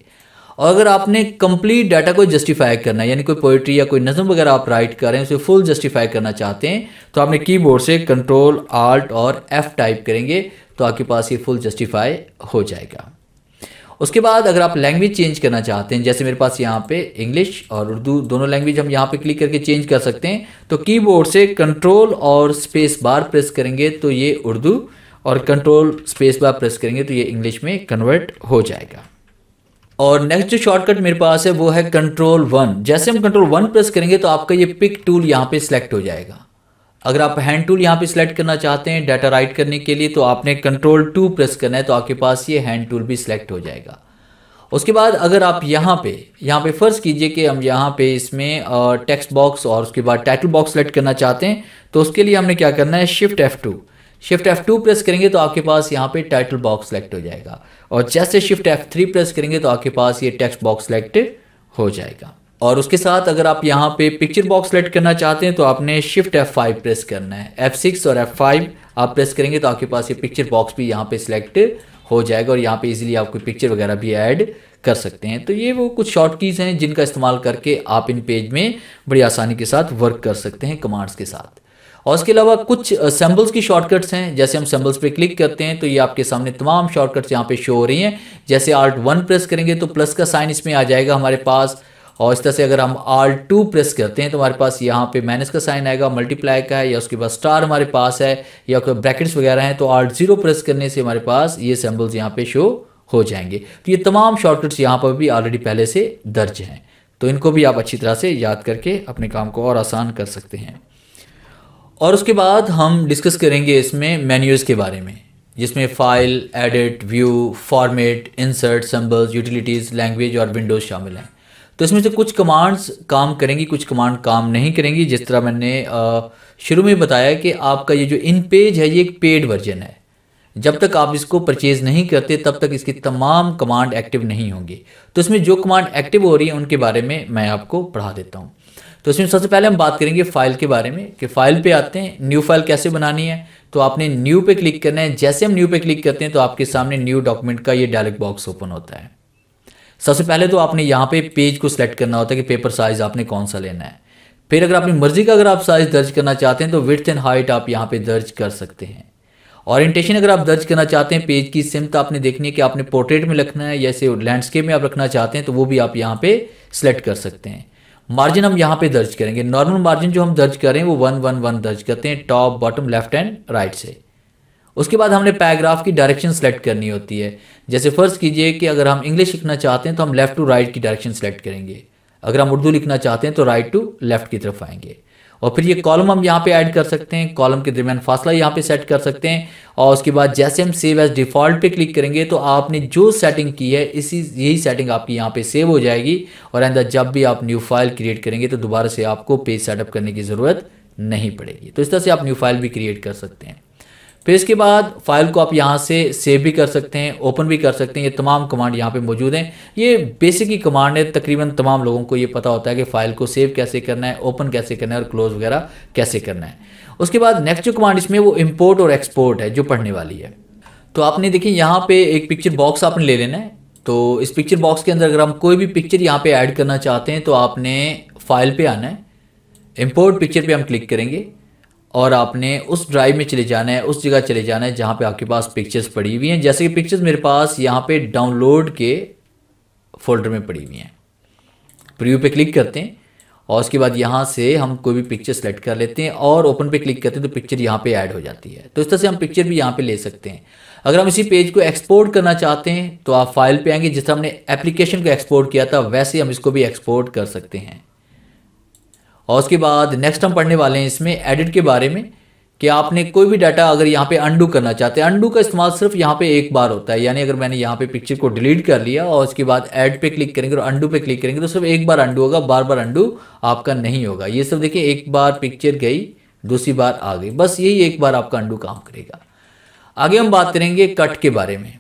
और अगर आपने कंप्लीट डाटा को जस्टिफाई करना है यानी कोई पोइट्री या कोई नज़म वगैरह आप राइट कर रहे हैं उसे फुल जस्टिफाई करना चाहते हैं तो आपने कीबोर्ड से कंट्रोल आर्ट और एफ़ टाइप करेंगे तो आपके पास ये फुल जस्टिफाई हो जाएगा उसके बाद अगर आप लैंग्वेज चेंज करना चाहते हैं जैसे मेरे पास यहाँ पे इंग्लिश और उर्दू दोनों लैंग्वेज हम यहाँ पे क्लिक करके चेंज कर सकते हैं तो कीबोर्ड से कंट्रोल और स्पेस बार प्रेस करेंगे तो ये उर्दू और कंट्रोल स्पेस बार प्रेस करेंगे तो ये इंग्लिश में कन्वर्ट हो जाएगा और नेक्स्ट जो शॉर्टकट मेरे पास है वो है कंट्रोल वन जैसे हम कंट्रोल वन प्रेस करेंगे तो आपका ये पिक टूल यहाँ पे सिलेक्ट हो जाएगा अगर आप हैंड टूल यहाँ पे सिलेक्ट करना चाहते हैं डाटा राइट करने के लिए तो आपने कंट्रोल टू प्रेस करना है तो आपके पास ये हैंड टूल भी सिलेक्ट हो जाएगा उसके बाद अगर आप यहाँ पे यहाँ पे फ़र्ज़ कीजिए कि हम यहाँ पे इसमें टेक्स्ट बॉक्स और उसके बाद टाइटल बॉक्स सेलेक्ट करना चाहते हैं तो उसके लिए हमने क्या करना है shift F two shift F two press करेंगे तो आपके पास यहाँ पे टाइटल बॉक्स सेलेक्ट हो जाएगा और जैसे शिफ्ट एफ थ्री प्रेस करेंगे तो आपके पास ये टेक्स्ट बॉक्स सेलेक्ट हो जाएगा और उसके साथ अगर आप यहाँ पे पिक्चर बॉक्स सेलेक्ट करना चाहते हैं तो आपने शिफ्ट एफ़ फाइव प्रेस करना है एफ़ सिक्स और एफ़ फाइव आप प्रेस करेंगे तो आपके पास ये पिक्चर बॉक्स भी यहाँ पे सिलेक्ट हो जाएगा और यहाँ पे इजीली आप कोई पिक्चर वगैरह भी ऐड कर सकते हैं तो ये वो कुछ शॉर्ट कीज़ हैं जिनका इस्तेमाल करके आप इन पेज में बड़ी आसानी के साथ वर्क कर सकते हैं कमांड्स के साथ और उसके अलावा कुछ सैम्बल्स की शॉर्टकट्स हैं जैसे हम सैम्बल्स पे क्लिक करते हैं तो ये आपके सामने तमाम शॉर्टकट्स यहाँ पे शो हो रही हैं जैसे आर्ट वन प्रेस करेंगे तो प्लस का साइन इसमें आ जाएगा हमारे पास और इस तरह से अगर हम आर टू प्रेस करते हैं तो हमारे पास यहाँ पे माइनस का साइन आएगा मल्टीप्लाई का है या उसके बाद स्टार हमारे पास है या कोई ब्रैकेट्स वगैरह हैं तो आर जीरो प्रेस करने से हमारे पास ये सैम्बल्स यहाँ पे शो हो जाएंगे तो ये तमाम शॉर्टकट्स यहाँ पर भी ऑलरेडी पहले से दर्ज हैं तो इनको भी आप अच्छी तरह से याद करके अपने काम को और आसान कर सकते हैं और उसके बाद हम डिस्कस करेंगे इसमें मैन्यूज के बारे में जिसमें file edit view format insert symbols utilities language और विंडोज़ शामिल हैं तो इसमें से कुछ कमांड्स काम करेंगी कुछ कमांड काम नहीं करेंगी जिस तरह मैंने शुरू में बताया कि आपका ये जो इन पेज है ये एक पेड वर्जन है जब तक आप इसको परचेज़ नहीं करते तब तक इसकी तमाम कमांड एक्टिव नहीं होंगी तो इसमें जो कमांड एक्टिव हो रही है उनके बारे में मैं आपको पढ़ा देता हूँ तो इसमें सबसे पहले हम बात करेंगे फ़ाइल के बारे में कि फ़ाइल पे आते हैं न्यू फाइल कैसे बनानी है तो आपने न्यू पे क्लिक करना है जैसे हम न्यू पे क्लिक करते हैं तो आपके सामने न्यू डॉक्यूमेंट का ये डायलॉग बॉक्स ओपन होता है सबसे पहले तो आपने यहाँ पे पेज को सिलेक्ट करना होता है कि पेपर साइज़ आपने कौन सा लेना है फिर अगर अपनी मर्ज़ी का अगर आप साइज़ दर्ज करना चाहते हैं तो विथ एंड हाइट आप यहाँ पे दर्ज कर सकते हैं ऑरिएंटेशन अगर आप दर्ज करना चाहते हैं पेज की सिमत तो आपने देखनी है कि आपने पोर्ट्रेट में रखना है या इसे लैंडस्केप में आप रखना चाहते हैं तो वो भी आप यहाँ पे सिलेक्ट कर सकते हैं मार्जिन हम यहाँ पे दर्ज करेंगे नॉर्मल मार्जिन जो हम दर्ज करें वो वन वन वन दर्ज करते हैं top bottom left and right से उसके बाद हमने पैराग्राफ की डायरेक्शन सेलेक्ट करनी होती है जैसे फ़र्ज़ कीजिए कि अगर हम इंग्लिश लिखना चाहते हैं तो हम लेफ़्ट टू राइट की डायरेक्शन सेलेक्ट करेंगे अगर हम उर्दू लिखना चाहते हैं तो राइट टू लेफ़्ट की तरफ आएंगे और फिर ये कॉलम हम यहाँ पे ऐड कर सकते हैं कॉलम के दरमियान फासला यहाँ पे सेट कर सकते हैं और उसके बाद जैसे हम सेव एज डिफ़ॉल्ट पे क्लिक करेंगे तो आपने जो सेटिंग की है इसी यही सेटिंग आपकी यहाँ पे सेव हो जाएगी और आइंदा जब भी आप न्यू फाइल क्रिएट करेंगे तो दोबारा से आपको पेज सेटअप करने की ज़रूरत नहीं पड़ेगी तो इस तरह से आप न्यू फाइल भी क्रिएट कर सकते हैं फिर इसके बाद फाइल को आप यहाँ से सेव भी कर सकते हैं ओपन भी कर सकते हैं ये तमाम कमांड यहाँ पे मौजूद हैं ये बेसिक ही कमांड है तकरीबन तमाम लोगों को ये पता होता है कि फ़ाइल को सेव कैसे करना है ओपन कैसे करना है और क्लोज वगैरह कैसे करना है उसके बाद नेक्स्ट जो कमांड इसमें वो इम्पोर्ट और एक्सपोर्ट है जो पढ़ने वाली है तो आपने देखिए यहाँ पर एक पिक्चर बॉक्स आपने ले लेना है तो इस पिक्चर बॉक्स के अंदर अगर हम कोई भी पिक्चर यहाँ पर ऐड करना चाहते हैं तो आपने फाइल पर आना है इम्पोर्ट पिक्चर पर हम क्लिक करेंगे और आपने उस ड्राइव में चले जाना है उस जगह चले जाना है जहाँ पे आपके पास पिक्चर्स पड़ी हुई हैं जैसे कि पिक्चर्स मेरे पास यहाँ पे डाउनलोड के फोल्डर में पड़ी हुई हैं प्रीव्यू पे क्लिक करते हैं और उसके बाद यहाँ से हम कोई भी पिक्चर सेलेक्ट कर लेते हैं और ओपन पे क्लिक करते हैं तो पिक्चर यहाँ पे ऐड हो जाती है तो इस तरह से हम पिक्चर भी यहाँ पे ले सकते हैं अगर हम इसी पेज को एक्सपोर्ट करना चाहते हैं तो आप फाइल पे आएंगे जिस तरह हमने एप्लीकेशन को एक्सपोर्ट किया था वैसे हम इसको भी एक्सपोर्ट कर सकते हैं और उसके बाद नेक्स्ट हम पढ़ने वाले हैं इसमें एडिट के बारे में कि आपने कोई भी डाटा अगर यहाँ पे अंडू करना चाहते हैं अंडू का इस्तेमाल सिर्फ यहाँ पे एक बार होता है यानी अगर मैंने यहाँ पे पिक्चर को डिलीट कर लिया और उसके बाद ऐड पे क्लिक करेंगे और अंडू पे क्लिक करेंगे तो सिर्फ एक बार अंडू होगा बार बार अंडू आपका नहीं होगा ये सब देखिए एक बार पिक्चर गई दूसरी बार आ गई बस यही एक बार आपका अंडू काम करेगा आगे हम बात करेंगे कट के बारे में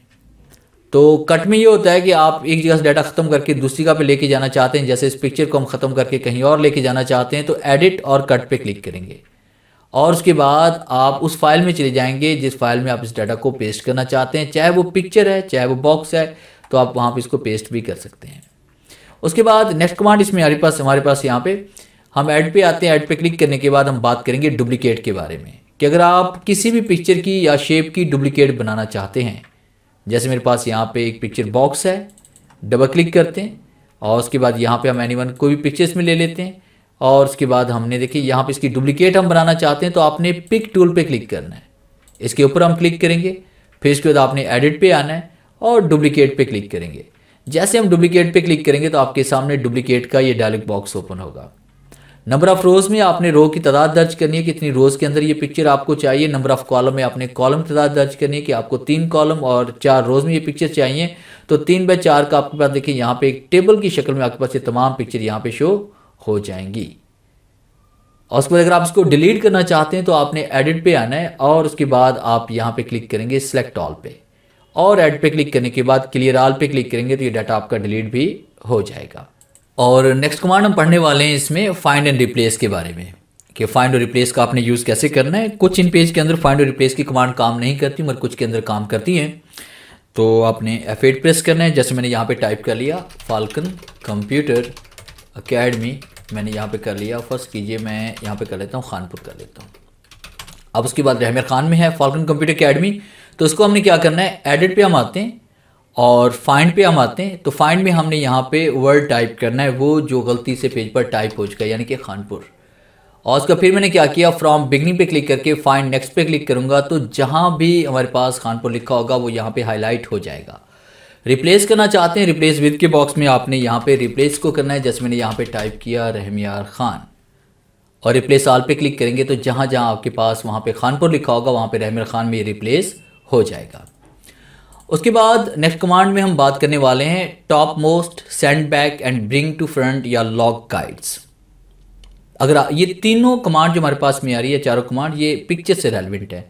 तो कट में ये होता है कि आप एक जगह से डाटा ख़त्म करके दूसरी जगह पे लेके जाना चाहते हैं जैसे इस पिक्चर को हम ख़त्म करके कहीं और लेके जाना चाहते हैं तो एडिट और कट पे क्लिक करेंगे और उसके बाद आप उस फाइल में चले जाएंगे जिस फाइल में आप इस डाटा को पेस्ट करना चाहते हैं चाहे वो पिक्चर है चाहे वो बॉक्स है तो आप वहाँ पर इसको पेस्ट भी कर सकते हैं उसके बाद नेक्स्ट कमांड इसमें हमारे पास हमारे पास यहाँ पर हम ऐड पे आते हैं ऐड पे क्लिक करने के बाद हम बात करेंगे डुप्लिकेट के बारे में कि अगर आप किसी भी पिक्चर की या शेप की डुप्लिकेट बनाना चाहते हैं जैसे मेरे पास यहाँ पे एक पिक्चर बॉक्स है डबल क्लिक करते हैं और उसके बाद यहाँ पे हम एनी वन कोई भी पिक्चर्स में ले लेते हैं और उसके बाद हमने देखिए यहाँ पे इसकी डुप्लिकेट हम बनाना चाहते हैं तो आपने पिक टूल पे क्लिक करना है इसके ऊपर हम क्लिक करेंगे फिर इसके बाद आपने एडिट पे आना है और डुप्लीकेट पे क्लिक करेंगे जैसे हम डुप्लिकेट पे क्लिक करेंगे तो आपके सामने डुप्लिकेट का ये डायलॉग बॉक्स ओपन होगा नंबर ऑफ रोज में आपने रो की तादाद दर्ज करनी है कितनी रोज के अंदर ये पिक्चर आपको चाहिए नंबर ऑफ कॉलम में आपने कॉलम की तादाद दर्ज करनी है कि आपको तीन कॉलम और चार रोज में ये पिक्चर चाहिए तो तीन बाय चार का आपके पास देखिए यहाँ पे एक टेबल की शक्ल में आपके पास ये तमाम पिक्चर यहाँ पे शो हो जाएंगी और उसके बाद अगर आप इसको डिलीट करना चाहते हैं तो आपने एडिट पे आना है और उसके बाद आप यहाँ पे क्लिक करेंगे सेलेक्ट ऑल पे और एड पे क्लिक करने के बाद क्लियर ऑल पे क्लिक करेंगे तो ये डाटा आपका डिलीट भी हो जाएगा और नेक्स्ट कमांड हम पढ़ने वाले हैं इसमें फाइंड एंड रिप्लेस के बारे में कि फाइंड और रिप्लेस का आपने यूज़ कैसे करना है कुछ इन पेज के अंदर फाइंड और रिप्लेस की कमांड काम नहीं करती मगर कुछ के अंदर काम करती हैं तो आपने F8 प्रेस करना है जैसे मैंने यहाँ पे टाइप कर लिया फाल्कन कंप्यूटर अकेडमी मैंने यहाँ पे कर लिया फर्स्ट कीजिए मैं यहाँ पे कर लेता हूँ खानपुर कर लेता हूँ अब उसके बाद रहमर खान में है फाल्कन कंप्यूटर अकेडमी तो उसको हमने क्या करना है एडिट पे हम आते हैं और फाइंड पे हम आते हैं तो फाइंड में हमने यहाँ पे वर्ड टाइप करना है वो जो गलती से पेज पर टाइप हो चुका है यानी कि खानपुर और उसका फिर मैंने क्या किया फ्रॉम बिगनिंग पे क्लिक करके फाइंड नेक्स्ट पे क्लिक करूँगा तो जहाँ भी हमारे पास खानपुर लिखा होगा वो यहाँ पे हाईलाइट हो जाएगा रिप्लेस करना चाहते हैं रिप्लेस विद के बॉक्स में आपने यहाँ पे रिप्लेस को करना है जैसे मैंने यहाँ पे टाइप किया रहमियार खान और रिप्लेस आल पे क्लिक करेंगे तो जहाँ जहाँ आपके पास वहाँ पे खानपुर लिखा होगा वहाँ पे रहमियार खान में रिप्लेस हो जाएगा उसके बाद नेक्स्ट कमांड में हम बात करने वाले हैं top most send back and bring to front या लॉग गाइड्स अगर ये तीनों कमांड जो हमारे पास में आ रही है चारों कमांड ये पिक्चर से रेलिवेंट है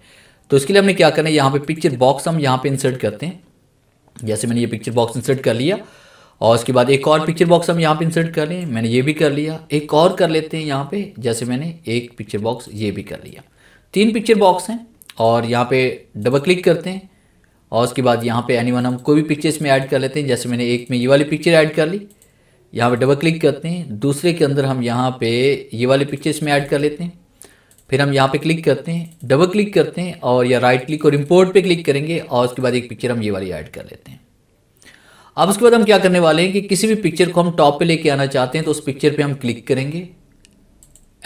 तो इसके लिए हमने क्या करना है यहाँ पे पिक्चर बॉक्स हम यहाँ पे इंसर्ट करते हैं जैसे मैंने ये पिक्चर बॉक्स इंसर्ट कर लिया और उसके बाद एक और पिक्चर बॉक्स हम यहाँ पे इंसर्ट कर लें मैंने ये भी कर लिया एक और कर लेते हैं यहाँ पे जैसे मैंने एक पिक्चर बॉक्स ये भी कर लिया तीन पिक्चर बॉक्स हैं और यहाँ पे डबल क्लिक करते हैं और उसके बाद यहाँ पे एनीवन हम कोई भी पिक्चर्स में ऐड कर लेते हैं जैसे मैंने एक में ये वाली पिक्चर ऐड कर ली यहाँ पे डबल क्लिक करते हैं दूसरे के अंदर हम यहाँ पे ये वाली पिक्चर्स में ऐड कर लेते हैं फिर हम यहाँ पे क्लिक करते हैं डबल क्लिक करते हैं और या राइट क्लिक और इम्पोर्ट पर क्लिक करेंगे और उसके बाद एक पिक्चर हम ये वाली ऐड कर लेते हैं अब उसके बाद हम क्या करने वाले हैं कि किसी भी पिक्चर को हम टॉप पर लेके आना चाहते हैं तो उस पिक्चर पर हम क्लिक करेंगे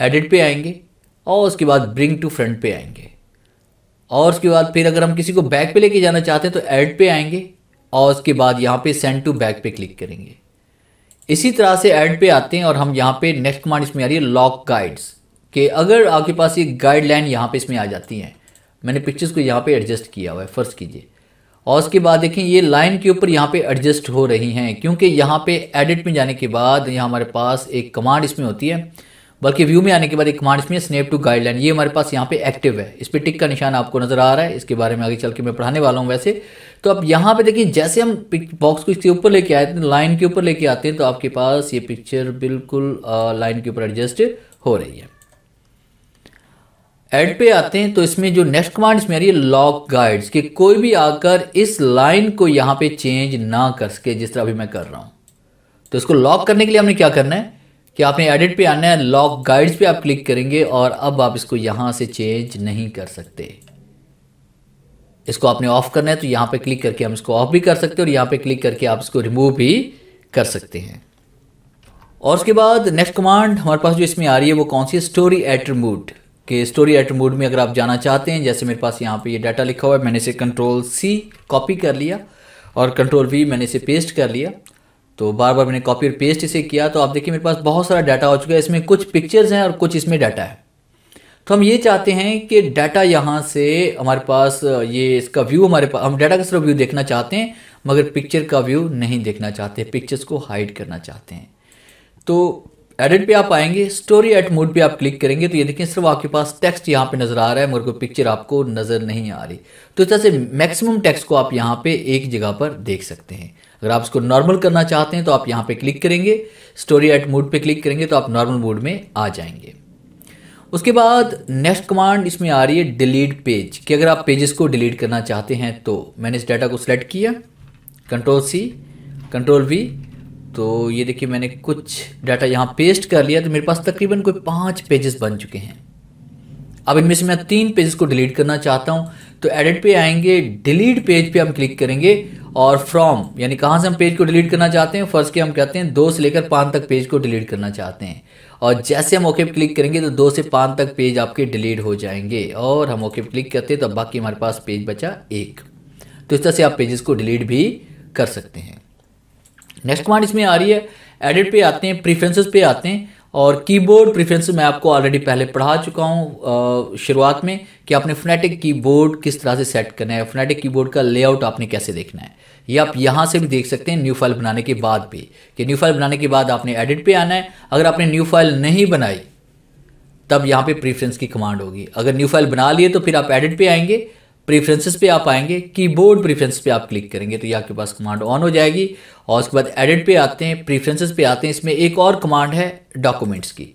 एडिट पर आएंगे और उसके बाद ब्रिंग टू फ्रंट पर आएंगे और उसके बाद फिर अगर हम किसी को बैक पे लेके जाना चाहते हैं तो ऐड पे आएंगे और उसके बाद यहाँ पे सेंड टू बैक पे क्लिक करेंगे इसी तरह से ऐड पे आते हैं और हम यहाँ पे नेक्स्ट कमांड इसमें आ रही है लॉक गाइड्स के अगर आपके पास ये गाइडलाइन यहाँ पे इसमें आ जाती हैं मैंने पिक्चर्स को यहाँ पे एडजस्ट किया हुआ है फ़र्ज़ कीजिए और उसके बाद देखें ये लाइन के ऊपर यहाँ पे एडजस्ट हो रही हैं क्योंकि यहाँ पे एडिट में जाने के बाद यहाँ हमारे पास एक कमांड इसमें होती है बल्कि व्यू में आने के बाद एक कमांड इसमें स्नेप टू गाइडलाइन ये हमारे पास यहाँ पे एक्टिव है इस पर टिक का निशान आपको नजर आ रहा है इसके बारे में आगे चल के मैं पढ़ाने वाला हूँ वैसे तो अब यहाँ पे देखिए जैसे हम बॉक्स को इसके ऊपर लेके आए लाइन के ऊपर लेके आते हैं तो आपके पास ये पिक्चर बिल्कुल लाइन के ऊपर एडजस्ट हो रही है एड पे आते हैं तो इसमें जो नेक्स्ट कमांड इसमें आ रही है लॉक गाइड्स कि कोई भी आकर इस लाइन को यहाँ पे चेंज ना कर सके जिस तरह अभी मैं कर रहा हूँ तो इसको लॉक करने के लिए हमने क्या करना है कि आपने एडिट पे आना है लॉक गाइड्स पे आप क्लिक करेंगे और अब आप इसको यहाँ से चेंज नहीं कर सकते इसको आपने ऑफ करना है तो यहाँ पे क्लिक करके हम इसको ऑफ भी कर सकते हैं और यहाँ पे क्लिक करके आप इसको रिमूव भी कर सकते हैं और उसके बाद नेक्स्ट कमांड हमारे पास जो इसमें आ रही है वो कौन सी स्टोरी एट्रीब्यूट के स्टोरी एट्रीब्यूट में अगर आप जाना चाहते हैं जैसे मेरे पास यहाँ पर यह डाटा लिखा हुआ है मैंने इसे कंट्रोल सी कॉपी कर लिया और कंट्रोल वी मैंने इसे पेस्ट कर लिया तो बार बार मैंने कॉपी और पेस्ट इसे किया तो आप देखिए मेरे पास बहुत सारा डाटा हो चुका है इसमें कुछ पिक्चर्स हैं और कुछ इसमें डाटा है तो हम ये चाहते हैं कि डाटा यहाँ से हमारे पास ये इसका व्यू हमारे पास हम डाटा का सिर्फ व्यू देखना चाहते हैं मगर पिक्चर का व्यू नहीं देखना चाहते पिक्चर्स को हाइड करना चाहते हैं तो एडिट पे आप आएंगे स्टोरी एट मोड पे आप क्लिक करेंगे तो ये देखिए सिर्फ आपके पास टेक्स्ट यहाँ पे नज़र आ रहा है मगर कोई पिक्चर आपको नज़र नहीं आ रही तो इस तरह से मैक्सिमम टेक्स्ट को आप यहाँ पे एक जगह पर देख सकते हैं अगर आप इसको नॉर्मल करना चाहते हैं तो आप यहाँ पे क्लिक करेंगे स्टोरी एट मोड पे क्लिक करेंगे तो आप नॉर्मल मोड में आ जाएंगे उसके बाद नेक्स्ट कमांड इसमें आ रही है डिलीट पेज कि अगर आप पेजेस को डिलीट करना चाहते हैं तो मैंने इस डाटा को सिलेक्ट किया कंट्रोल सी कंट्रोल वी तो ये देखिए मैंने कुछ डाटा यहाँ पेस्ट कर लिया तो मेरे पास तकरीबन कोई पाँच पेजेस बन चुके हैं अब इनमें से मैं तीन पेजेस को डिलीट करना चाहता हूँ तो एडिट पे आएंगे डिलीट पेज पे हम क्लिक करेंगे और फ्रॉम यानी कहाँ से हम पेज को डिलीट करना चाहते हैं फर्स्ट के हम कहते हैं दो से लेकर पाँच तक पेज को डिलीट करना चाहते हैं और जैसे हम ओके पर क्लिक करेंगे तो दो से पाँच तक पेज आपके डिलीट हो जाएंगे और हम ओके पर क्लिक करते हैं तो बाकी हमारे पास पेज बचा एक तो इस तरह से आप पेजेस को डिलीट भी कर सकते हैं नेक्स्ट कमांड इसमें आ रही है एडिट पे आते हैं प्रीफ्रेंसेस पे आते हैं और कीबोर्ड प्रीफ्रेंस मैं आपको ऑलरेडी पहले पढ़ा चुका हूँ शुरुआत में कि आपने फोनेटिक कीबोर्ड किस तरह से सेट करना है फोनेटिक कीबोर्ड का लेआउट आपने कैसे देखना है ये आप यहाँ से भी देख सकते हैं न्यू फाइल बनाने के बाद भी कि न्यू फाइल बनाने के बाद आपने एडिट पे आना है अगर आपने न्यू फाइल नहीं बनाई तब यहाँ पे प्रीफ्रेंस की कमांड होगी अगर न्यू फाइल बना लिए तो फिर आप एडिट पे आएंगे प्रीफ्रेंसेस पे आप आएंगे कीबोर्ड प्रीफ्रेंस पे आप क्लिक करेंगे तो ये आपके पास कमांड ऑन हो जाएगी और उसके बाद एडिट पे आते हैं प्रीफ्रेंसेस पे आते हैं इसमें एक और कमांड है डॉक्यूमेंट्स की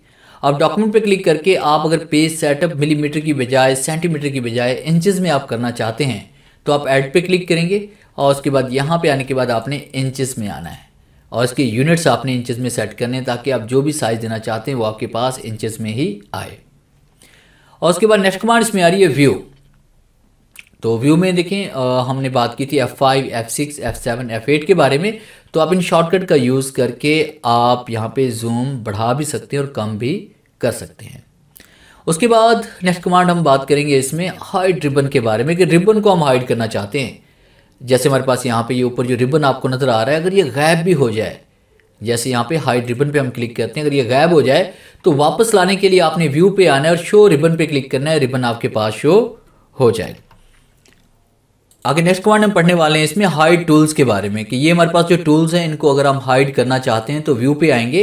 अब डॉक्यूमेंट पे क्लिक करके आप अगर पेज सेटअप मिलीमीटर की बजाय सेंटीमीटर की बजाय इंचज़ में आप करना चाहते हैं तो आप एड पर क्लिक करेंगे और उसके बाद यहाँ पर आने के बाद आपने इंचज़ में आना है और इसके यूनिट्स आपने इंचज़ में सेट करने हैं ताकि आप जो भी साइज़ देना चाहते हैं वो आपके पास इंचज़ में ही आए और उसके बाद नेक्स्ट कमांड इसमें आ रही है व्यू तो व्यू में देखें आ, हमने बात की थी F5, F6, F7, F8 के बारे में तो आप इन शॉर्टकट का यूज़ करके आप यहाँ पे जूम बढ़ा भी सकते हैं और कम भी कर सकते हैं उसके बाद नेक्स्ट कमांड हम बात करेंगे इसमें हाइड रिबन के बारे में कि रिबन को हम हाइड करना चाहते हैं जैसे हमारे पास यहाँ पे ये यह ऊपर जो रिबन आपको नज़र आ रहा है अगर ये गायब भी हो जाए जैसे यहाँ पे हाइड रिबन पे हम क्लिक करते हैं अगर ये गायब हो जाए तो वापस लाने के लिए आपने व्यू पे आना है और शो रिबन पे क्लिक करना है रिबन आपके पास शो हो जाएगा आगे नेक्स्ट कमांड हम पढ़ने वाले हैं इसमें हाइड टूल्स के बारे में कि ये हमारे पास जो टूल्स हैं इनको अगर हम हाइड करना चाहते हैं तो व्यू पे आएंगे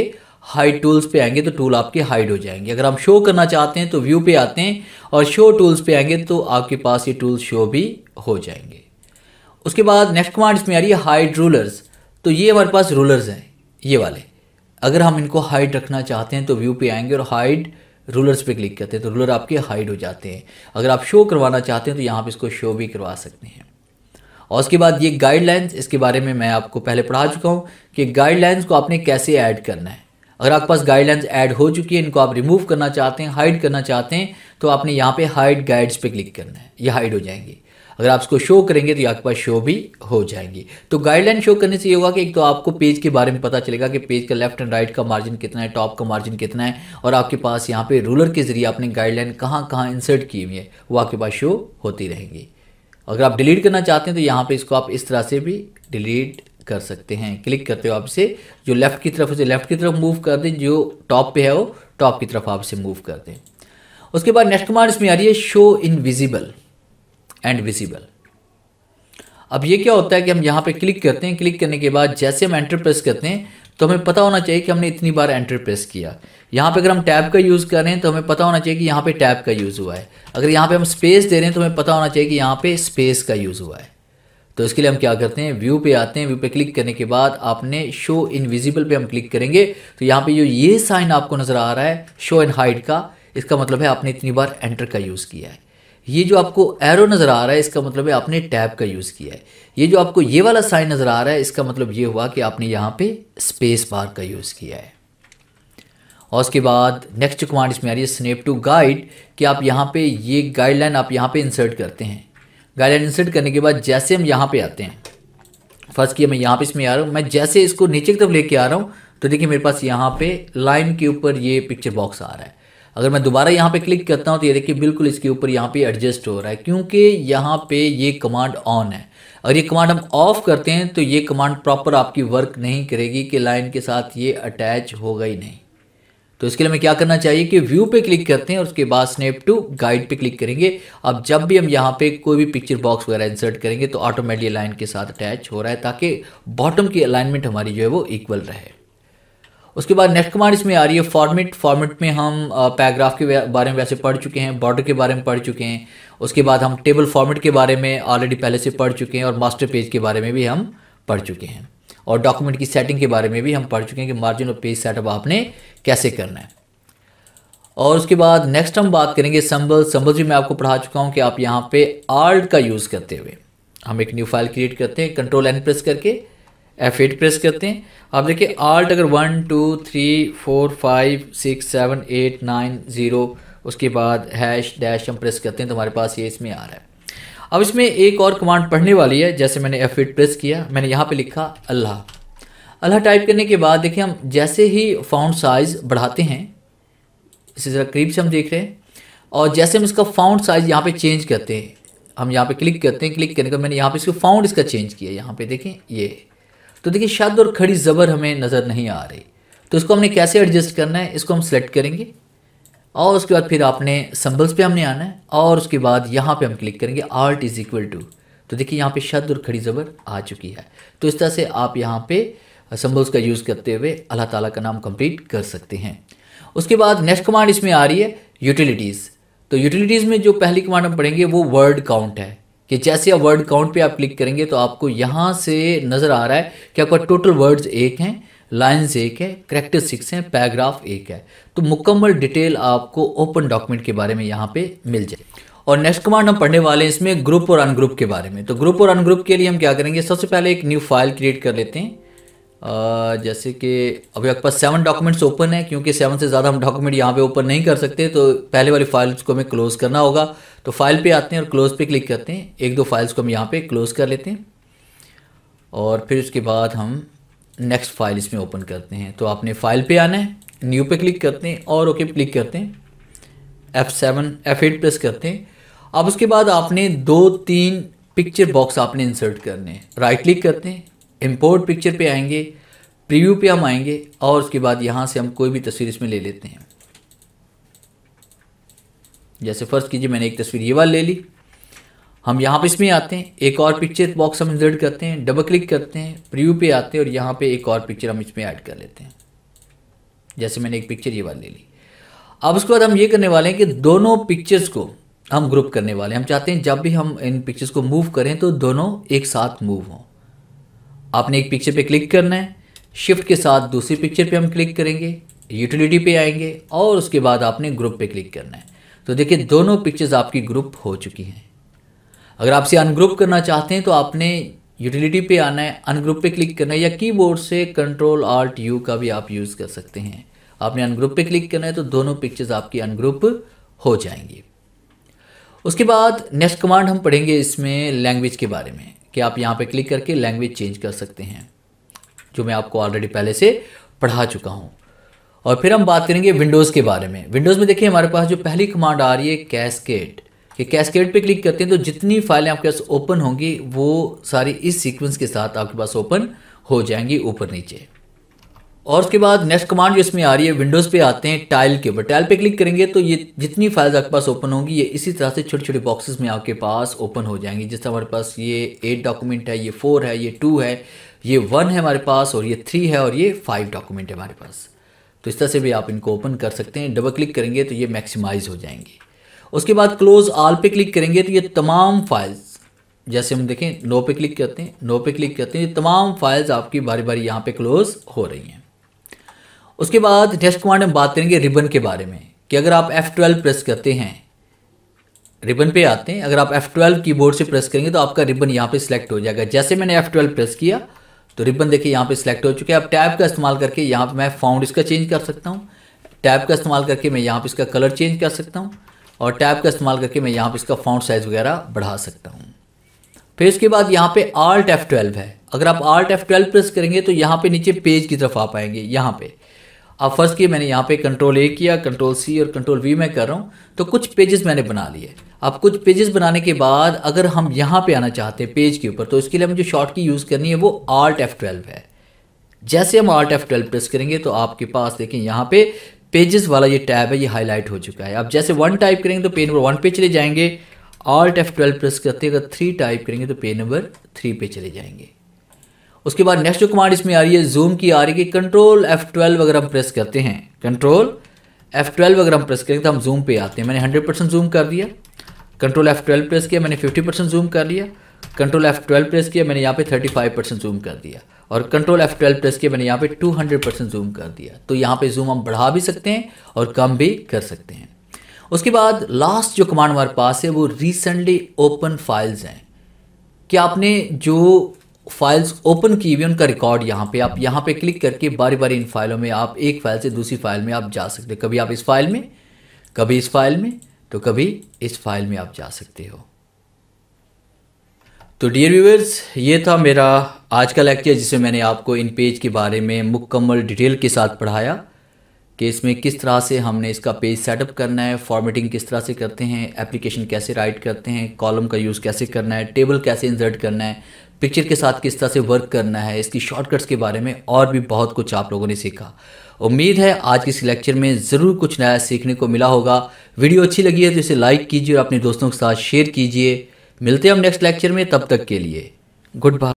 हाइड टूल्स पे आएंगे तो टूल आपके हाइड हो जाएंगे अगर हम शो करना चाहते हैं तो व्यू पे आते हैं और शो टूल्स पे आएंगे तो आपके पास ये टूल्स शो भी हो जाएंगे उसके बाद नेक्स्ट कमांड इसमें आ रही है हाइड रूलर्स तो ये हमारे पास रूलर्स हैं ये वाले अगर हम इनको हाइड रखना चाहते हैं तो व्यू पे आएंगे और हाइड रूलर्स पे क्लिक करते हैं तो रूलर आपके हाइड हो जाते हैं अगर आप शो करवाना चाहते हैं तो यहाँ पे इसको शो भी करवा सकते हैं और उसके बाद ये गाइडलाइंस इसके बारे में मैं आपको पहले पढ़ा चुका हूँ कि गाइडलाइंस को आपने कैसे ऐड करना है अगर आपके पास गाइडलाइंस ऐड हो चुकी है इनको आप रिमूव करना चाहते हैं हाइड करना चाहते हैं तो आपने यहाँ पे हाइड गाइड्स पे क्लिक करना है ये हाइड हो जाएंगे अगर आप इसको शो करेंगे तो आपके पास शो भी हो जाएंगी तो गाइडलाइन शो करने से ये होगा कि एक तो आपको पेज के बारे में पता चलेगा कि पेज का लेफ्ट एंड राइट का मार्जिन कितना है टॉप का मार्जिन कितना है और आपके पास यहाँ पे रूलर के जरिए आपने गाइडलाइन कहाँ कहाँ इंसर्ट की हुई है वो आपके पास शो होती रहेंगी अगर आप डिलीट करना चाहते हैं तो यहाँ पे इसको आप इस तरह से भी डिलीट कर सकते हैं क्लिक करते हो आप इसे जो लेफ़्ट की तरफ उसे लेफ़्ट की तरफ मूव कर दें जो टॉप पे है वो टॉप की तरफ आप इसे मूव कर दें उसके बाद नेक्स्ट कमांड इसमें आ रही है शो इनविजिबल एंड विजिबल अब ये क्या होता है कि हम यहाँ पे क्लिक करते हैं क्लिक करने के बाद जैसे हम एंटर प्रेस करते हैं तो हमें पता होना चाहिए कि हमने इतनी बार एंटर प्रेस किया यहाँ पे अगर हम टैब का यूज़ कर रहे हैं तो हमें पता होना चाहिए कि यहाँ पे टैब का यूज़ हुआ है अगर यहाँ पे हम स्पेस दे रहे हैं तो हमें पता होना चाहिए कि यहाँ पे स्पेस का यूज़ हुआ है तो इसके लिए हम क्या करते हैं व्यू पे आते हैं व्यू पे क्लिक करने के बाद आपने शो इनविजिबल पे हम क्लिक करेंगे तो यहाँ पे जो ये साइन आपको नज़र आ रहा है शो एंड हाइड का इसका मतलब है आपने इतनी बार एंटर का यूज़ किया है ये जो आपको एरो नज़र आ रहा है इसका मतलब है आपने टैब का यूज़ किया है ये जो आपको ये वाला साइन नज़र आ रहा है इसका मतलब ये हुआ कि आपने यहाँ पे स्पेस बार का यूज़ किया है और उसके बाद नेक्स्ट कमांड इसमें आ रही है स्नेप टू गाइड कि आप यहाँ पे ये गाइडलाइन आप यहाँ पे इंसर्ट करते हैं गाइडलाइन इंसर्ट करने के बाद जैसे हम यहाँ पे आते हैं फर्स्ट किया मैं यहाँ पे इसमें आ रहा हूँ मैं जैसे इसको नीचे की तरफ लेके आ रहा हूँ तो देखिए मेरे पास यहाँ पे लाइन के ऊपर ये पिक्चर बॉक्स आ रहा है अगर मैं दोबारा यहाँ पे क्लिक करता हूँ तो ये देखिए बिल्कुल इसके ऊपर यहाँ पे एडजस्ट हो रहा है क्योंकि यहाँ पे ये कमांड ऑन है अगर ये कमांड हम ऑफ करते हैं तो ये कमांड प्रॉपर आपकी वर्क नहीं करेगी कि लाइन के साथ ये अटैच होगा ही नहीं तो इसके लिए हमें क्या करना चाहिए कि व्यू पे क्लिक करते हैं और उसके बाद स्नेप टू गाइड पे क्लिक करेंगे अब जब भी हम यहाँ पे कोई भी पिक्चर बॉक्स वगैरह इंसर्ट करेंगे तो ऑटोमेटिक लाइन के साथ अटैच हो रहा है ताकि बॉटम की अलाइनमेंट हमारी जो है वो इक्वल रहे उसके बाद नेक्स्ट कमांड इसमें आ रही है फॉर्मेट फॉर्मेट में हम पैराग्राफ के बारे में वैसे पढ़ चुके हैं बॉर्डर के बारे में पढ़ चुके हैं उसके बाद हम टेबल फॉर्मेट के बारे में ऑलरेडी पहले से पढ़ चुके हैं और मास्टर पेज के बारे में भी हम पढ़ चुके हैं और डॉक्यूमेंट की सेटिंग के बारे में भी हम पढ़ चुके हैं कि मार्जिन और पेज सेटअप आपने कैसे करना है और उसके बाद नेक्स्ट हम बात करेंगे संबल संबल जी मैं आपको पढ़ा चुका हूँ कि आप यहाँ पे आर्ट का यूज़ करते हुए हम एक न्यू फाइल क्रिएट करते हैं कंट्रोल एन प्रेस करके एफ एट प्रेस करते हैं आप देखिए आल्ट अगर one two three four five six seven eight nine zero उसके बाद हैश डैश हम प्रेस करते हैं तो हमारे पास ये इसमें आ रहा है अब इसमें एक और कमांड पढ़ने वाली है जैसे मैंने एफ एट प्रेस किया मैंने यहाँ पे लिखा अल्लाह अल्लाह टाइप करने के बाद देखिए हम जैसे ही फाउंड साइज़ बढ़ाते हैं इसे ज़रा करीब से हम देख रहे हैं और जैसे हम इसका फाउंड साइज़ यहाँ पे चेंज करते हैं हम यहाँ पे क्लिक करते हैं क्लिक करने का मैंने यहाँ पे इसको फाउंड इसका चेंज किया यहाँ पे देखें ये तो देखिए शब्द और खड़ी ज़बर हमें नज़र नहीं आ रही तो इसको हमने कैसे एडजस्ट करना है इसको हम सेलेक्ट करेंगे और उसके बाद फिर आपने संबल्स पे हमने आना है और उसके बाद यहाँ पे हम क्लिक करेंगे आर्ट इज़ इक्वल टू तो देखिए यहाँ पे शब्द और खड़ी ज़बर आ चुकी है तो इस तरह से आप यहाँ पे संबल्स का यूज़ करते हुए अल्लाह ताला का नाम कंप्लीट कर सकते हैं उसके बाद नेक्स्ट कमांड इसमें आ रही है यूटिलिटीज़ तो यूटिलिटीज़ में जो पहली कमांड हम पढ़ेंगे वो वर्ड काउंट है कि जैसे आप वर्ड काउंट पे आप क्लिक करेंगे तो आपको यहाँ से नज़र आ रहा है कि आपका टोटल वर्ड्स एक हैं लाइन्स एक है करेक्टर सिक्स हैं पैराग्राफ एक है तो मुकम्मल डिटेल आपको ओपन डॉक्यूमेंट के बारे में यहाँ पे मिल जाए और नेक्स्ट कमांड हम पढ़ने वाले हैं इसमें ग्रुप और अनग्रुप के बारे में तो ग्रुप और अनग्रुप के लिए हम क्या करेंगे सबसे पहले एक न्यू फाइल क्रिएट कर लेते हैं जैसे कि अभी आपके पास सेवन डॉक्यूमेंट्स ओपन है क्योंकि सेवन से ज़्यादा हम डॉक्यूमेंट यहाँ पे ओपन नहीं कर सकते तो पहले वाली फाइल्स को हमें क्लोज़ करना होगा तो फाइल पे आते हैं और क्लोज़ पे क्लिक करते हैं एक दो फाइल्स को हम यहाँ पे क्लोज़ कर लेते हैं और फिर उसके बाद हम नेक्स्ट फाइल इसमें ओपन करते हैं तो आपने फाइल पर आना है न्यू पे क्लिक करते हैं और ओके क्लिक करते हैं F seven F eight press करते हैं अब उसके बाद आपने दो तीन पिक्चर बॉक्स आपने इंसर्ट करने हैं राइट क्लिक करते हैं इम्पोर्ट पिक्चर पे आएंगे प्रीव्यू पे हम आएंगे और उसके बाद यहाँ से हम कोई भी तस्वीर इसमें ले लेते हैं जैसे फर्स्ट कीजिए मैंने एक तस्वीर ये वाली ले ली हम यहाँ पे इसमें आते हैं एक और पिक्चर बॉक्स हम इंसर्ट करते हैं डबल क्लिक करते हैं प्रीव्यू पे आते हैं और यहाँ पे एक और पिक्चर हम इसमें ऐड कर लेते हैं जैसे मैंने एक पिक्चर ये वाली ले ली अब उसके बाद हम ये करने वाले हैं कि दोनों पिक्चर्स को हम ग्रुप करने वाले हैं हम चाहते हैं जब भी हम इन पिक्चर्स को मूव करें तो दोनों एक साथ मूव हों आपने एक पिक्चर पे क्लिक करना है शिफ्ट के साथ दूसरी पिक्चर पे हम क्लिक करेंगे यूटिलिटी पे आएंगे और उसके बाद आपने ग्रुप पे क्लिक करना है तो देखिए दोनों पिक्चर्स आपकी ग्रुप हो चुकी हैं अगर आपसे अनग्रुप करना चाहते हैं तो आपने यूटिलिटी पे आना है अनग्रुप पे क्लिक करना है या कीबोर्ड से कंट्रोल आर्ट यू का भी आप यूज़ कर सकते हैं आपने अनग्रुप पे क्लिक करना है तो दोनों पिक्चर्स आपकी अनग्रुप हो जाएंगी उसके बाद नेक्स्ट कमांड हम पढ़ेंगे इसमें लैंग्वेज के बारे में कि आप यहाँ पे क्लिक करके लैंग्वेज चेंज कर सकते हैं जो मैं आपको ऑलरेडी पहले से पढ़ा चुका हूँ और फिर हम बात करेंगे विंडोज़ के बारे में विंडोज़ में देखिए हमारे पास जो पहली कमांड आ रही है कैसकेट कि कैसकेट पे क्लिक करते हैं तो जितनी फाइलें आपके पास ओपन होंगी वो सारी इस सीक्वेंस के साथ आपके पास ओपन हो जाएंगी ऊपर नीचे और उसके बाद नेक्स्ट कमांड जो इसमें आ रही है विंडोज़ पे आते हैं टाइल के ऊपर टाइल पे क्लिक करेंगे तो ये जितनी फाइल्स आपके पास ओपन होंगी ये इसी तरह से छोटे छोटे बॉक्सेस में आपके पास ओपन हो जाएंगी जिस तरह हमारे पास ये एट डॉक्यूमेंट है ये फोर है ये टू है ये वन है हमारे पास और ये थ्री है और ये फाइव डॉक्यूमेंट है हमारे पास तो इस तरह से भी आप इनको ओपन कर सकते हैं डबल क्लिक करेंगे तो ये मैक्सिमाइज हो जाएंगे उसके बाद क्लोज आल पे क्लिक करेंगे तो ये तमाम फाइल्स जैसे हम देखें नो पे क्लिक करते हैं नो पे क्लिक करते हैं ये तमाम फाइल्स आपकी बारी बारी यहाँ पे क्लोज हो रही हैं उसके बाद नेक्स्ट कमांड हम बात करेंगे रिबन के बारे में कि अगर आप F12 प्रेस करते हैं रिबन पे आते हैं अगर आप F12 कीबोर्ड से प्रेस करेंगे तो आपका रिबन यहाँ पे सिलेक्ट हो जाएगा जैसे मैंने F12 प्रेस किया तो रिबन देखिए यहाँ पे सिलेक्ट हो चुके हैं अब टैब का इस्तेमाल करके यहाँ पे मैं फाउंड इसका चेंज कर सकता हूँ टैब का इस्तेमाल करके मैं यहाँ पे इसका कलर चेंज कर सकता हूँ और टैब का इस्तेमाल करके मैं यहाँ पर इसका फाउंड साइज़ वगैरह बढ़ा सकता हूँ फिर इसके बाद यहाँ आर्ट एफ़ ट्वेल्व है अगर आप एफ़ F12 प्रेस करेंगे तो यहाँ पर नीचे पेज की तरफ आ पाएंगे यहाँ पर अब फर्स्ट किए मैंने यहाँ पे कंट्रोल ए किया कंट्रोल सी और कंट्रोल वी मैं कर रहा हूँ तो कुछ पेजेस मैंने बना लिए अब कुछ पेजेस बनाने के बाद अगर हम यहाँ पे आना चाहते हैं पेज के ऊपर तो इसके लिए जो शॉर्ट की यूज़ करनी है वो आर्ट एफ ट्वेल्व है जैसे हम आर्ट एफ ट्वेल्व प्रेस करेंगे तो आपके पास देखें यहाँ पे पेजेस वाला ये टैब है ये हाईलाइट हो चुका है अब जैसे वन टाइप करेंगे तो पेज नंबर वन पे चले जाएंगे आर्ट एफ ट्वेल्व प्रेस करते अगर थ्री टाइप करेंगे तो पेज नंबर थ्री पे चले जाएंगे उसके बाद नेक्स्ट जो कमांड इसमें आ रही है जूम की आ रही है कि कंट्रोल एफ ट्वेल्व अगर हम प्रेस करते हैं कंट्रोल एफ ट्वेल्व अगर हम प्रेस करेंगे तो हम जूम पे आते हैं मैंने हंड्रेड परसेंट जूम कर दिया कंट्रोल एफ ट्वेल्व प्रेस किया मैंने फिफ्टी परसेंट जूम कर लिया कंट्रोल एफ ट्वेल्व प्रेस किया मैंने यहाँ पे थर्टी फाइव परसेंट जूम कर दिया और कंट्रोल एफ ट्वेल्व प्रेस किया मैंने यहाँ पे टू हंड्रेड परसेंट जूम कर दिया तो यहाँ पे जूम हम बढ़ा भी सकते हैं और कम भी कर सकते हैं उसके बाद लास्ट जो कमांड हमारे पास है वो रिसेंटली ओपन फाइल्स हैं क्या आपने जो फाइल्स ओपन की हुई उनका रिकॉर्ड यहाँ पे आप यहाँ पे क्लिक करके बारी बारी इन फाइलों में आप एक फाइल से दूसरी फाइल में आप जा सकते हो कभी आप इस फाइल में कभी इस फाइल में तो कभी इस फाइल में आप जा सकते हो तो डियर व्यूअर्स ये था मेरा आज का लेक्चर जिसमें मैंने आपको इन पेज के बारे में मुकम्मल डिटेल के साथ पढ़ाया कि इसमें किस तरह से हमने इसका पेज सेटअप करना है फॉर्मेटिंग किस तरह से करते हैं एप्लीकेशन कैसे राइट करते हैं कॉलम का यूज़ कैसे करना है टेबल कैसे इंसर्ट करना है पिक्चर के साथ किस तरह से वर्क करना है इसकी शॉर्टकट्स के बारे में और भी बहुत कुछ आप लोगों ने सीखा उम्मीद है आज के इस लेक्चर में ज़रूर कुछ नया सीखने को मिला होगा वीडियो अच्छी लगी है तो इसे लाइक कीजिए और अपने दोस्तों के साथ शेयर कीजिए मिलते हैं हम नेक्स्ट लेक्चर में तब तक के लिए गुड बाय